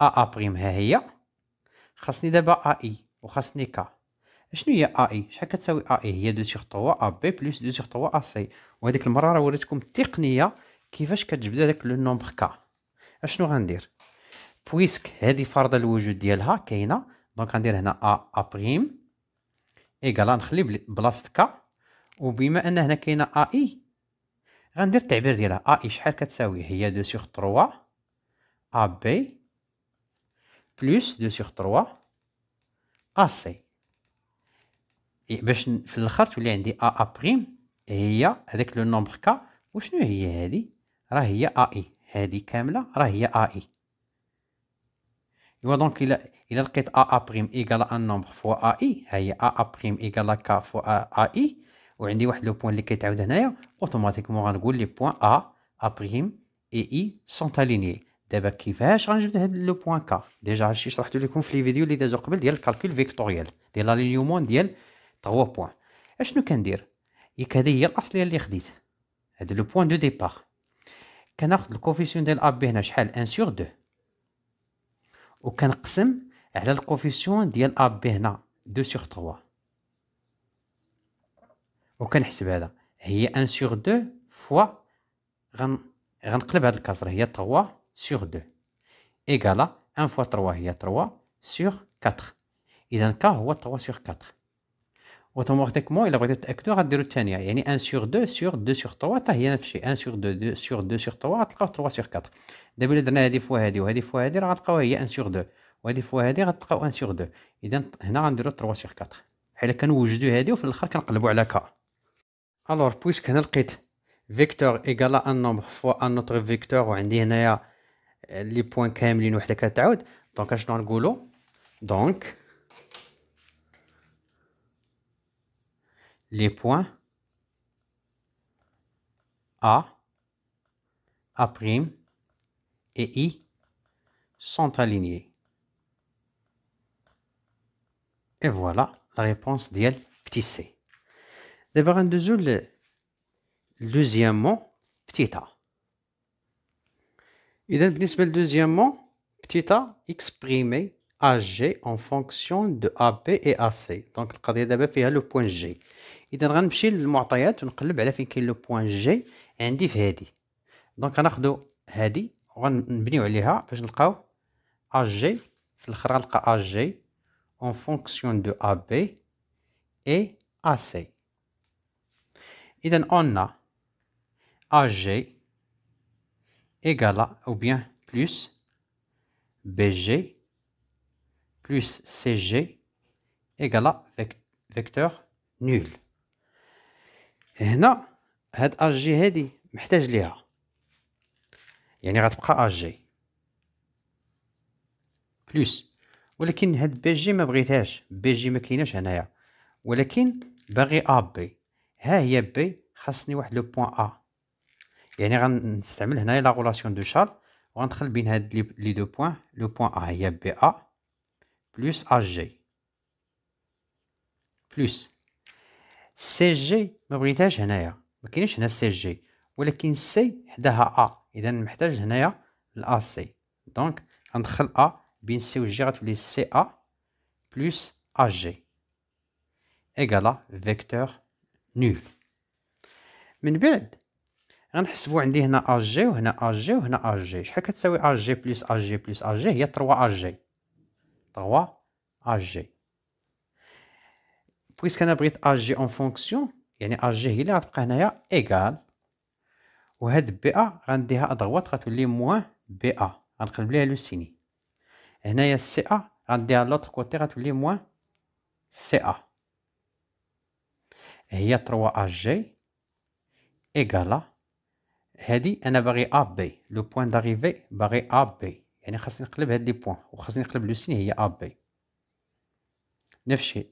أ أ بريم ها هي خاصني دابا أ إي وخاصني كا شنو هي أ إي شحال كتساوي أ إي هي دو سيغ 3 أ بي بلس دو سيغ 3 أ سي وهذيك المرة راه وريتكم التقنية كيفاش كتجبدو هذاك لو نومبر كا اشنو غندير بويسك هذه فرض الوجود ديالها كاينه دونك غندير هنا ا ا بريم ايكالا نخلي بلاصه ك وبما ان هنا كاينه ا اي e، غندير التعبير ديالها ا اي e شحال كتساوي هي 2 سور 3 ا بي بلس 2 سور 3 ا سي باش في الاخر تولي عندي ا ا بريم هي هذاك لو نومبر ك وشنو هي هذه راه هي ا اي e. هذه كامله راه هي ا اي ايوا دونك الا الا لقيت ا بريم ايكال ان نومبر فوا ا اي ها هي ا بريم ايكال كا فوا ا اي وعندي واحد لو بوين اللي كيتعاود هنايا اوتوماتيكمون غنقول لي بوين ا ا بريم اي اي سونت اليني دابا كيفاش غنجبد هاد لو بوين كا ديجا هادشي شرحت لكم في لي فيديو اللي دازو قبل ديال الكالكول فيكتوريال ديال لالينيومون ديال 3 بوين اشنو كندير ياك هذه هي الاصليه اللي خديت هاد لو بوين دو ديبار كناخد الكوفيسيون ديال ا بي هنا شحال ان سور دو كنقسم على الكوفيسيون ديال ا بي هنا دو سيغ تخوا و كنحسب هذا هي ان سيغ دو فوا غن غنقلب هاد الكاسر هي تخوا سيغ دو ايكالا ان فوا تخوا هي تخوا سيغ كاتخ اذا كا هو تخوا سيغ كاتخ اوتوماتيكمون الا بغيتو تاكدو غديرو الثانيه يعني 1 سور 2 سور 2 سور 3 حتى هي نفس الشيء 1 سور 2 سور 2 سور 3 غتلقاو 3 سور 4 دابا الا درنا هذه فوا هذه وهذه فوا هذه راه غتلقاو هي 1 سور 2 وهذه فوا هذه غتلقاو 1 سور 2 اذا هنا غنديرو 3 سور 4 بحال كنوجدو هذه وفي الاخر كنقلبو على كا الوغ بويسك هنا لقيت فيكتور ايكالا ان نومبر فوا ان اوتر فيكتور وعندي هنايا لي euh, بوين كاملين وحده كتعاود دونك اشنو نقولو دونك les points A, A' et I sont alignés. Et voilà la réponse d'El petit c. D'abord, le deuxièmement, petit a. Et donc, deuxièmement, petit a exprimé AG en fonction de AB et AC. Donc, le d'abord fait le point G. اذا غنمشي للمعطيات ونقلب على فين كاين لو بوان جي عندي في هادي دونك غناخدو هادي وغنبنيو عليها باش نلقاو ا جي في الاخر غنلقى ا جي اون فونكسيون دو ا بي اي ا سي اذا اونا ا جي ايغالا او بيان بلس بي جي بلس سي جي égal فيكتور نول هنا هاد اش جي هادي محتاج ليها يعني غتبقى اش جي بلس ولكن هاد بي جي ما بغيتهاش بي جي ما كايناش هنايا ولكن باغي ا بي ها هي بي خاصني واحد لو بوين ا يعني غنستعمل هنايا لا غولاسيون دو شارل وغندخل بين هاد لي دو بوين لو بوين ا هي بي ا بلس ا جي بلس سي جي ما بغيتهاش هنايا ما كاينش هنا سي جي ولكن سي حداها ا اذا محتاج هنايا لا سي دونك غندخل ا بين سي و جي غتولي سي ا بلس ا جي ايكالا فيكتور نول من بعد غنحسبو عندي هنا ا جي وهنا ا جي وهنا ا جي شحال كتساوي ا جي بلس ا جي بلس ا جي هي 3 ا جي 3 ا جي بويسك انا بغيت ا جي اون فونكسيون يعني ا جي هي اللي غتبقى هنايا ايكال وهاد بي ا غنديها ادغوات غتولي موان بي ا غنقلب ليها لو سيني هنايا سي ا غنديها لوطر كوتي غتولي موان سي ا هي 3 ا جي ايكالا هادي انا باغي ا بي لو بوين داريفي باغي ا بي يعني خاصني نقلب هاد لي بوين وخاصني نقلب لو سيني هي ا بي نفس الشيء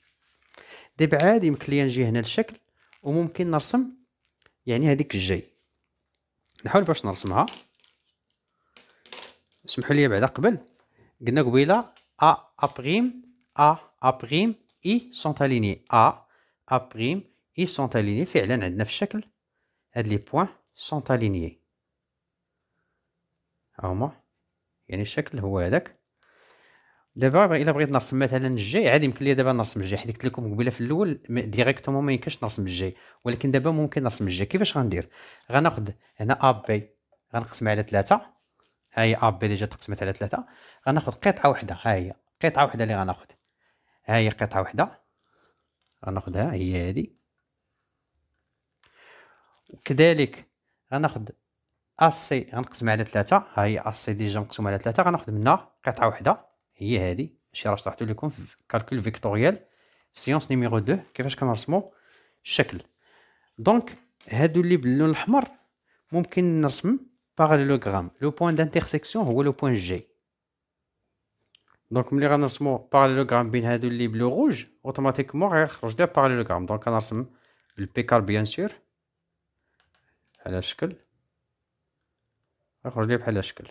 دابا عادي يمكن ليا نجي هنا للشكل وممكن نرسم يعني هذيك الجاي نحاول باش نرسمها اسمحوا لي بعدا قبل قلنا قبيله ا ابريم ا ابريم اي سونت اليني ا ابريم اي سونت اليني فعلا عندنا في الشكل هاد لي بوين سونت اليني هما يعني الشكل هو هذاك دابا الا بغيت نرسم مثلا الجاي عادي يمكن لي دابا نرسم الجاي حيت قلت لكم قبيله في الاول ديريكتومون ما يمكنش نرسم الجاي ولكن دابا ممكن نرسم الجاي كيفاش غندير غناخذ هنا ا بي غنقسمها على ثلاثه ها هي ا بي ديجا تقسمت على ثلاثه غناخذ قطعه واحده ها هي قطعه واحده اللي غناخذ ها هي قطعه واحده غناخذها هي هادي وكذلك غناخذ اسي غنقسم غنقسمها على ثلاثه ها هي اسي ديجا مقسومه على ثلاثه غناخذ منها قطعه واحده هي هذه هادشي راه شرحته لكم في كالكول فيكتوريال في سيونس نيميرو 2 كيفاش كنرسمو الشكل دونك هادو اللي باللون الاحمر ممكن نرسم باراليلوغرام لو بوين دانتيرسيكسيون هو لو بوين جي دونك ملي غنرسمو باراليلوغرام بين هادو اللي بلو روج اوتوماتيكمون غيخرج لي باراليلوغرام دونك كنرسم بالبيكار بيان سور على الشكل غيخرج لي بحال هاد الشكل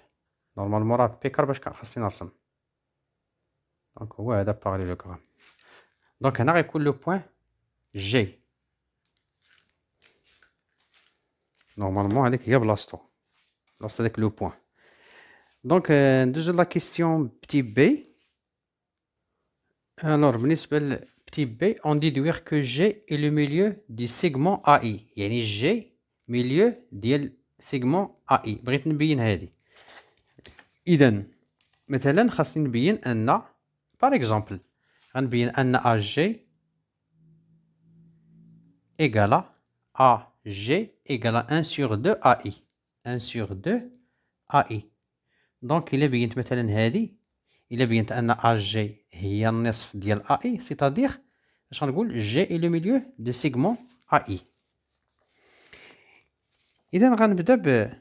نورمالمون راه بيكار باش كان خاصني نرسم Donc, où est-ce le gramme Donc, on a recoulé le point G. Normalement, il y a l'astro. L'astro avec le point. Donc, on euh, a la question petit B. Alors, nous avons petit B. On déduire que G est le milieu du segment AI. Il y a une G, milieu du segment AI. Britain B. Idem. Mais maintenant, nous avons par exemple, on غنبين que AG égale à AG égale à 1 sur 2 AI. 1 sur 2 AI. Donc, il y مثلا هذه إلا بينت que AG de c'est-à-dire vais dire G est le milieu de segment AI. On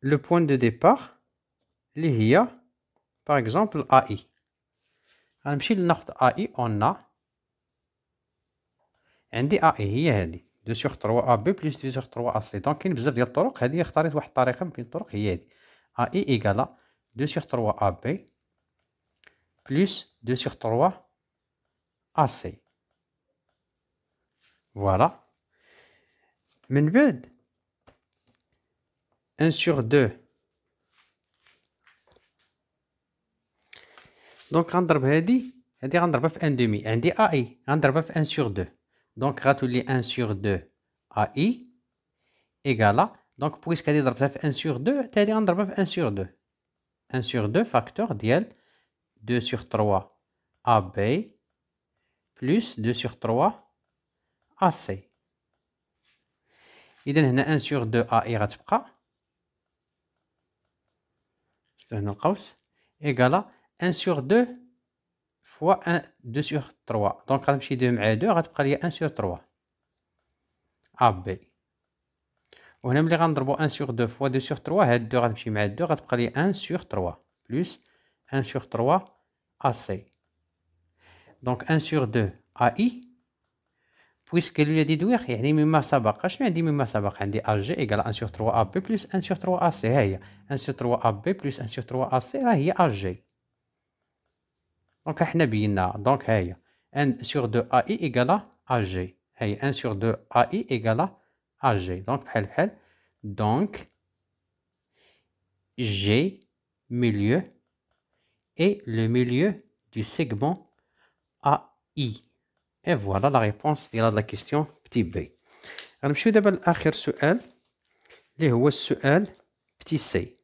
le point de départ qui est par exemple, AI. غنمشي لناخد AI, on a عندي AI 2 sur 3 AB plus 2 sur 3 AC Donc, كاين بزاف ديال الطرق اختاريت واحد من بين AI 2 sur 3 AB plus 2 sur 3 AC Voilà. من بعد 1 sur 2 Donc rendre BND, rendre BNDMI, rendre BNDAI, rendre BNDMI sur 2. Donc, rate ou 1 sur 2AI égale, donc puisqu'elle est rendre BNDMI sur 2, elle est rendre BNDMI sur 2. 1 sur 2 facteur, DL, 2 sur 3AB plus 2 sur 3AC. Identique, 1 sur 2AI est rate ou l'a. Je Égale à. 1 sur 2 fois 1 2 sur 3 دونك غتمشي 2 مع 2 غتبقى لي 1 sur 3 AB. بي وهنا ملي pour 1 sur 2 fois 2 sur 3 هاد 2 غتمشي مع 2 غتبقى لي 1 sur 3 plus 1 sur 3 AC. Donc, 1 sur 2 AI. puisque lui a dit douir يعني مما سبق شنو عندي مما سبق عندي ا 1 sur 3 AB plus 1 sur 3 AC. 1 sur 3 AB plus 1 sur 3 AC, راه هي donc, on a sur 2 AI égale à G. sur 2 AI égale à G. Donc, G, milieu, est le milieu du segment AI. Et voilà la réponse de la question b. Je vais vous donner l'envie question, petit c.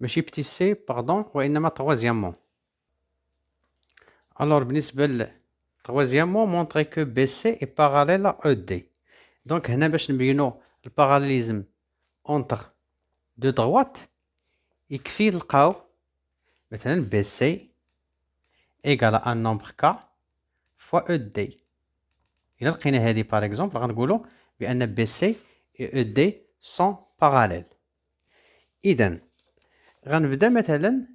Je suis petit c, pardon, et ma troisième mot. Alors, nous troisième mot, montrez que bc est parallèle à e Donc, nous avons vu le parallélisme entre deux droites et que c'est le cas maintenant. bc égale à un nombre k fois e d. Et nous avons par exemple, nous mais que bc et ED sont parallèles. غنبدا مثلا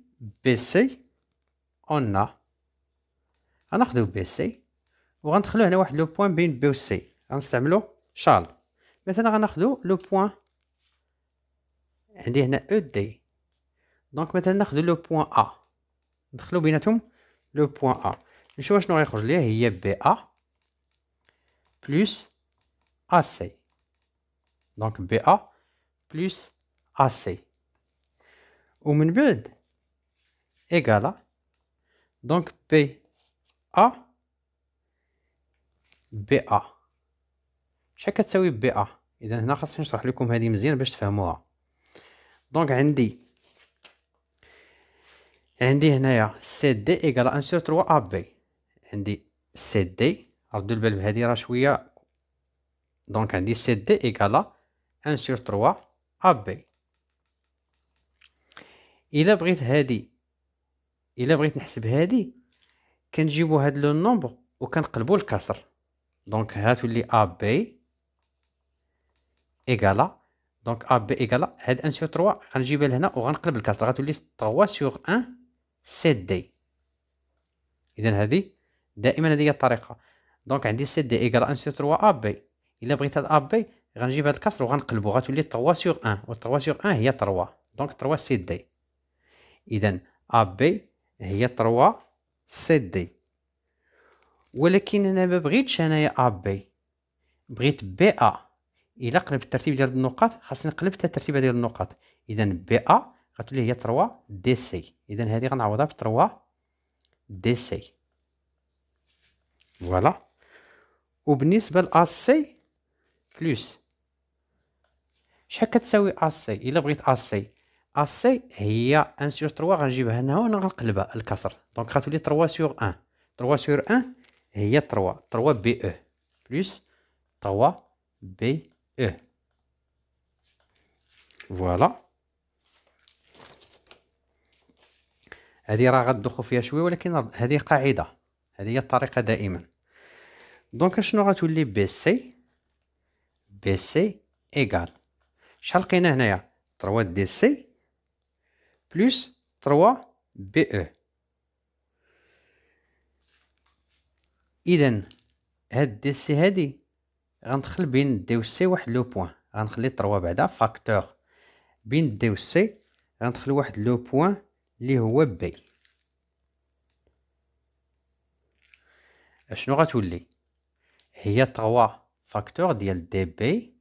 بي سي اون ا غناخدو بي سي وغندخلو هنا واحد لو بوين بين بي و سي غنستعملو شال مثلا غناخدو لو بوين عندي هنا او دي دونك مثلا ناخدو لو بوين ا ندخلو بيناتهم لو بوين ا نشوف شنو غيخرج ليا هي بي ا بلس ا سي دونك بي ا بلس ا سي ومن بعد ايكالا دونك بي ا بي ا شحال كتساوي بي ا اذا هنا خاصني نشرح لكم هذه مزيان باش تفهموها دونك عندي عندي هنايا سي دي ايكالا ان سور 3 ا بي عندي سي دي ردوا البال بهذه راه شويه دونك عندي سي دي ايكالا ان سور 3 ا بي الا بغيت هادي الا بغيت نحسب هادي كنجيبو هاد لو نومبر وكنقلبو الكسر دونك ها تولي ا بي ايغالا دونك ا بي ايغالا هاد ان سور 3 غنجيبها لهنا وغنقلب الكسر غتولي 3 سور 1 سي دي اذا هادي دائما هادي هي الطريقه دونك عندي سي دي ايكال ان سور 3 ا بي الا بغيت هاد ا بي غنجيب هاد الكسر وغنقلبو غتولي 3 سور 1 و 3 سور 1 هي 3 دونك 3 سي دي إذا ا بي هي تروا سي دي ولكن أنا ما بغيتش أنايا بي بغيت بي أ إلا قلبت الترتيب ديال النقاط خاصني نقلب حتى الترتيب ديال النقاط إذا بي أ غتولي هي تروا دي سي إذا هذه غنعوضها ب 3 دي سي فوالا وبالنسبة ا سي بلوس شحال كتساوي أ سي إلا بغيت أ سي اسي هي ان سور 3 غنجيبها هنا وانا غنقلبها الكسر دونك غتولي 3 سور 1 3 سور 1 هي 3 3 بي او بلس 3 بي او فوالا هذه راه غتدخل فيها شويه ولكن هذه قاعده هذه هي الطريقه دائما دونك شنو غتولي بي سي بي سي ايغال شحال لقينا هنايا 3 دي سي plus 3 BE إذن هاد دي سي هادي غندخل بين دي و سي واحد لو بوان غنخلي 3 بعدا فاكتور بين دي و سي غندخل واحد لو بوان اللي هو بي اشنو غتولي هي 3 فاكتور ديال دي بي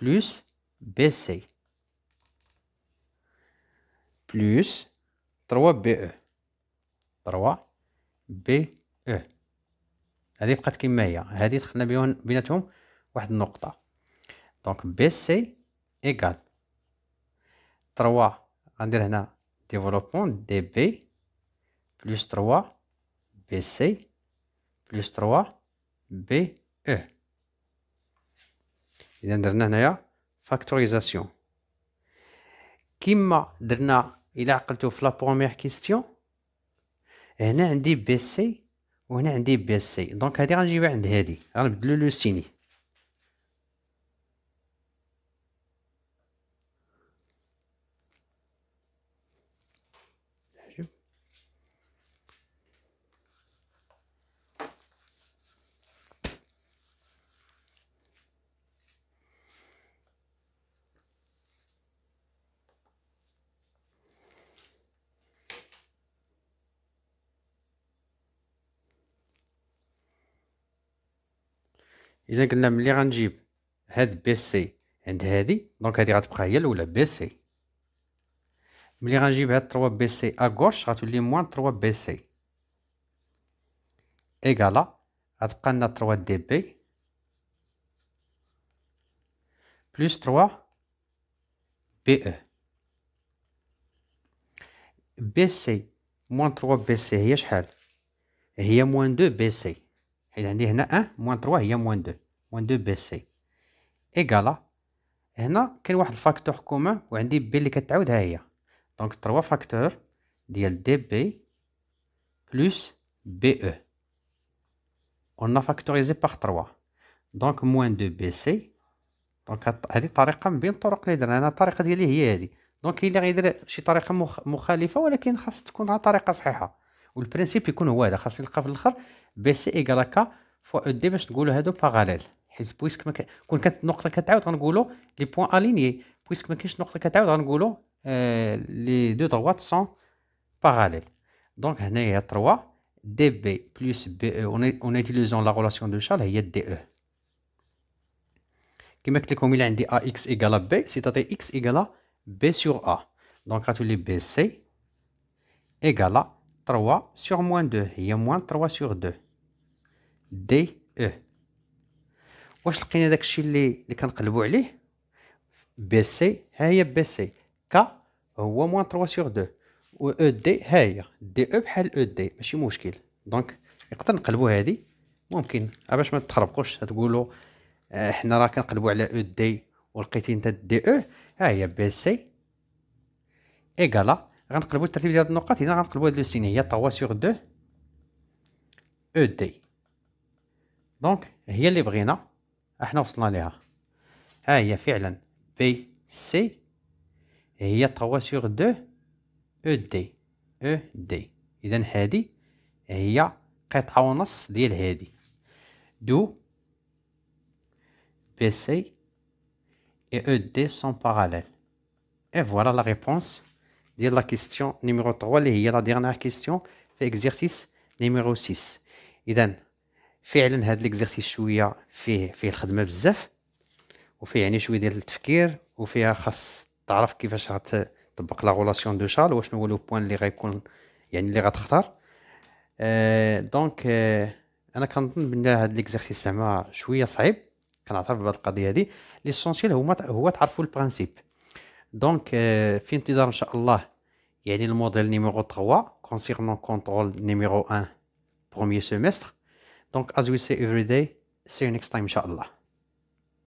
بلس بي سي بي 3 تروا 3 او هذه بقات كما هي هذه دخلنا بيناتهم واحد النقطة دونك بي سي ايكال 3 غندير هنا ديفلوبمون دي بي بلوس 3 بي سي بلوس 3 بي او اذا درنا هنايا فاكتوريزاسيون كيما درنا الى عقلتو في لا بروميير كيستيون هنا عندي بي سي وهنا عندي بي سي دونك هادي غنجيبها عند هادي غنبدلو لو سيني اذا قلنا ملي غنجيب هاد بي سي عند هادي دونك هادي غتبقى هي الاولى بي سي ملي غنجيب هاد 3 بي سي ا غوش غتولي موان 3 بي سي ايغالا غتبقى لنا 3 دي بي بلس 3 بي او بي سي موان 3 بي سي هي شحال هي موان 2 بي سي حيت عندي هنا ان موان تروا هي موان دو موان دو بي سي ايكالا هنا كاين واحد الفاكتور كومان وعندي بي اللي كتعاود ها هي دونك تروا فاكتور ديال دي بي بلوس بي او اون فاكتوريزي باغ تروا دونك موان دو بي سي دونك هادي طريقه من بين الطرق اللي درنا انا الطريقه ديالي هي هادي دونك الا غيدير شي طريقه مخالفه ولكن خاص تكون على طريقه صحيحه والبرينسيپ يكون هو هذا خاص نلقى في الاخر بي سي ايكغال كا فوا او دي باش نقولوا هادو باغاليل حيت بويسك ما ك... كون كانت النقطه كتعاود غنقولوا لي بوان اليني بويسك ما كاينش نقطه كتعاود غنقولوا آه لي دو دروات سون باغاليل دونك هنايا 3 دي بي بلس بي او اون اتيليزون لا غولاسيون دو شال هي دي او e. كما قلت لكم الا عندي ا اكس ايكالا بي سي تعطي اكس ايكالا بي سور ا دونك غاتولي بي سي ايكالا 3 sur moins 2 هي موان 3 sur 2 دي او واش لقينا داك الشيء اللي اللي كنقلبوا عليه بي سي ها هي بي سي ك هو موان 3 سور 2 و او دي ها هي دي او بحال او دي ماشي مشكل دونك نقدر نقلبوا هذه ممكن باش ما تخربقوش تقولوا حنا راه كنقلبوا على او دي ولقيتي انت دي او ها هي بي سي ايغالا غنقلبوا الترتيب ديال هاد النقط هنا غنقلبوا هاد لو سين هي طوا سيغ دو او دي دونك هي اللي بغينا احنا وصلنا ليها ها هي فعلا بي سي هي طوا سيغ دو او دي او دي اذا هادي هي قطعة ونص ديال هادي دو بي سي او دي سون باراليل Et فوالا e لا réponse ديال لا كيستيون نيميرو 3 اللي هي لا ديرنيير كيستيون في اكزيرسيس نيميرو 6 اذا فعلا هذا الاكزيرسيس شويه فيه فيه الخدمه بزاف وفيه يعني شويه ديال التفكير وفيها خاص تعرف كيفاش غتطبق لا غولاسيون دو شال وشنو هو لو بوين اللي غيكون يعني اللي غتختار أه دونك أه انا كنظن بان هذا الاكزرسيس زعما شويه صعيب كنعترف بهذه القضيه هذه ليسونسيال هو هو تعرفوا البرانسيب Donc, fin de انتظار il y a le modèle numéro 3 concernant le contrôle numéro 1 premier semestre donc as we say every day see you next time prochaine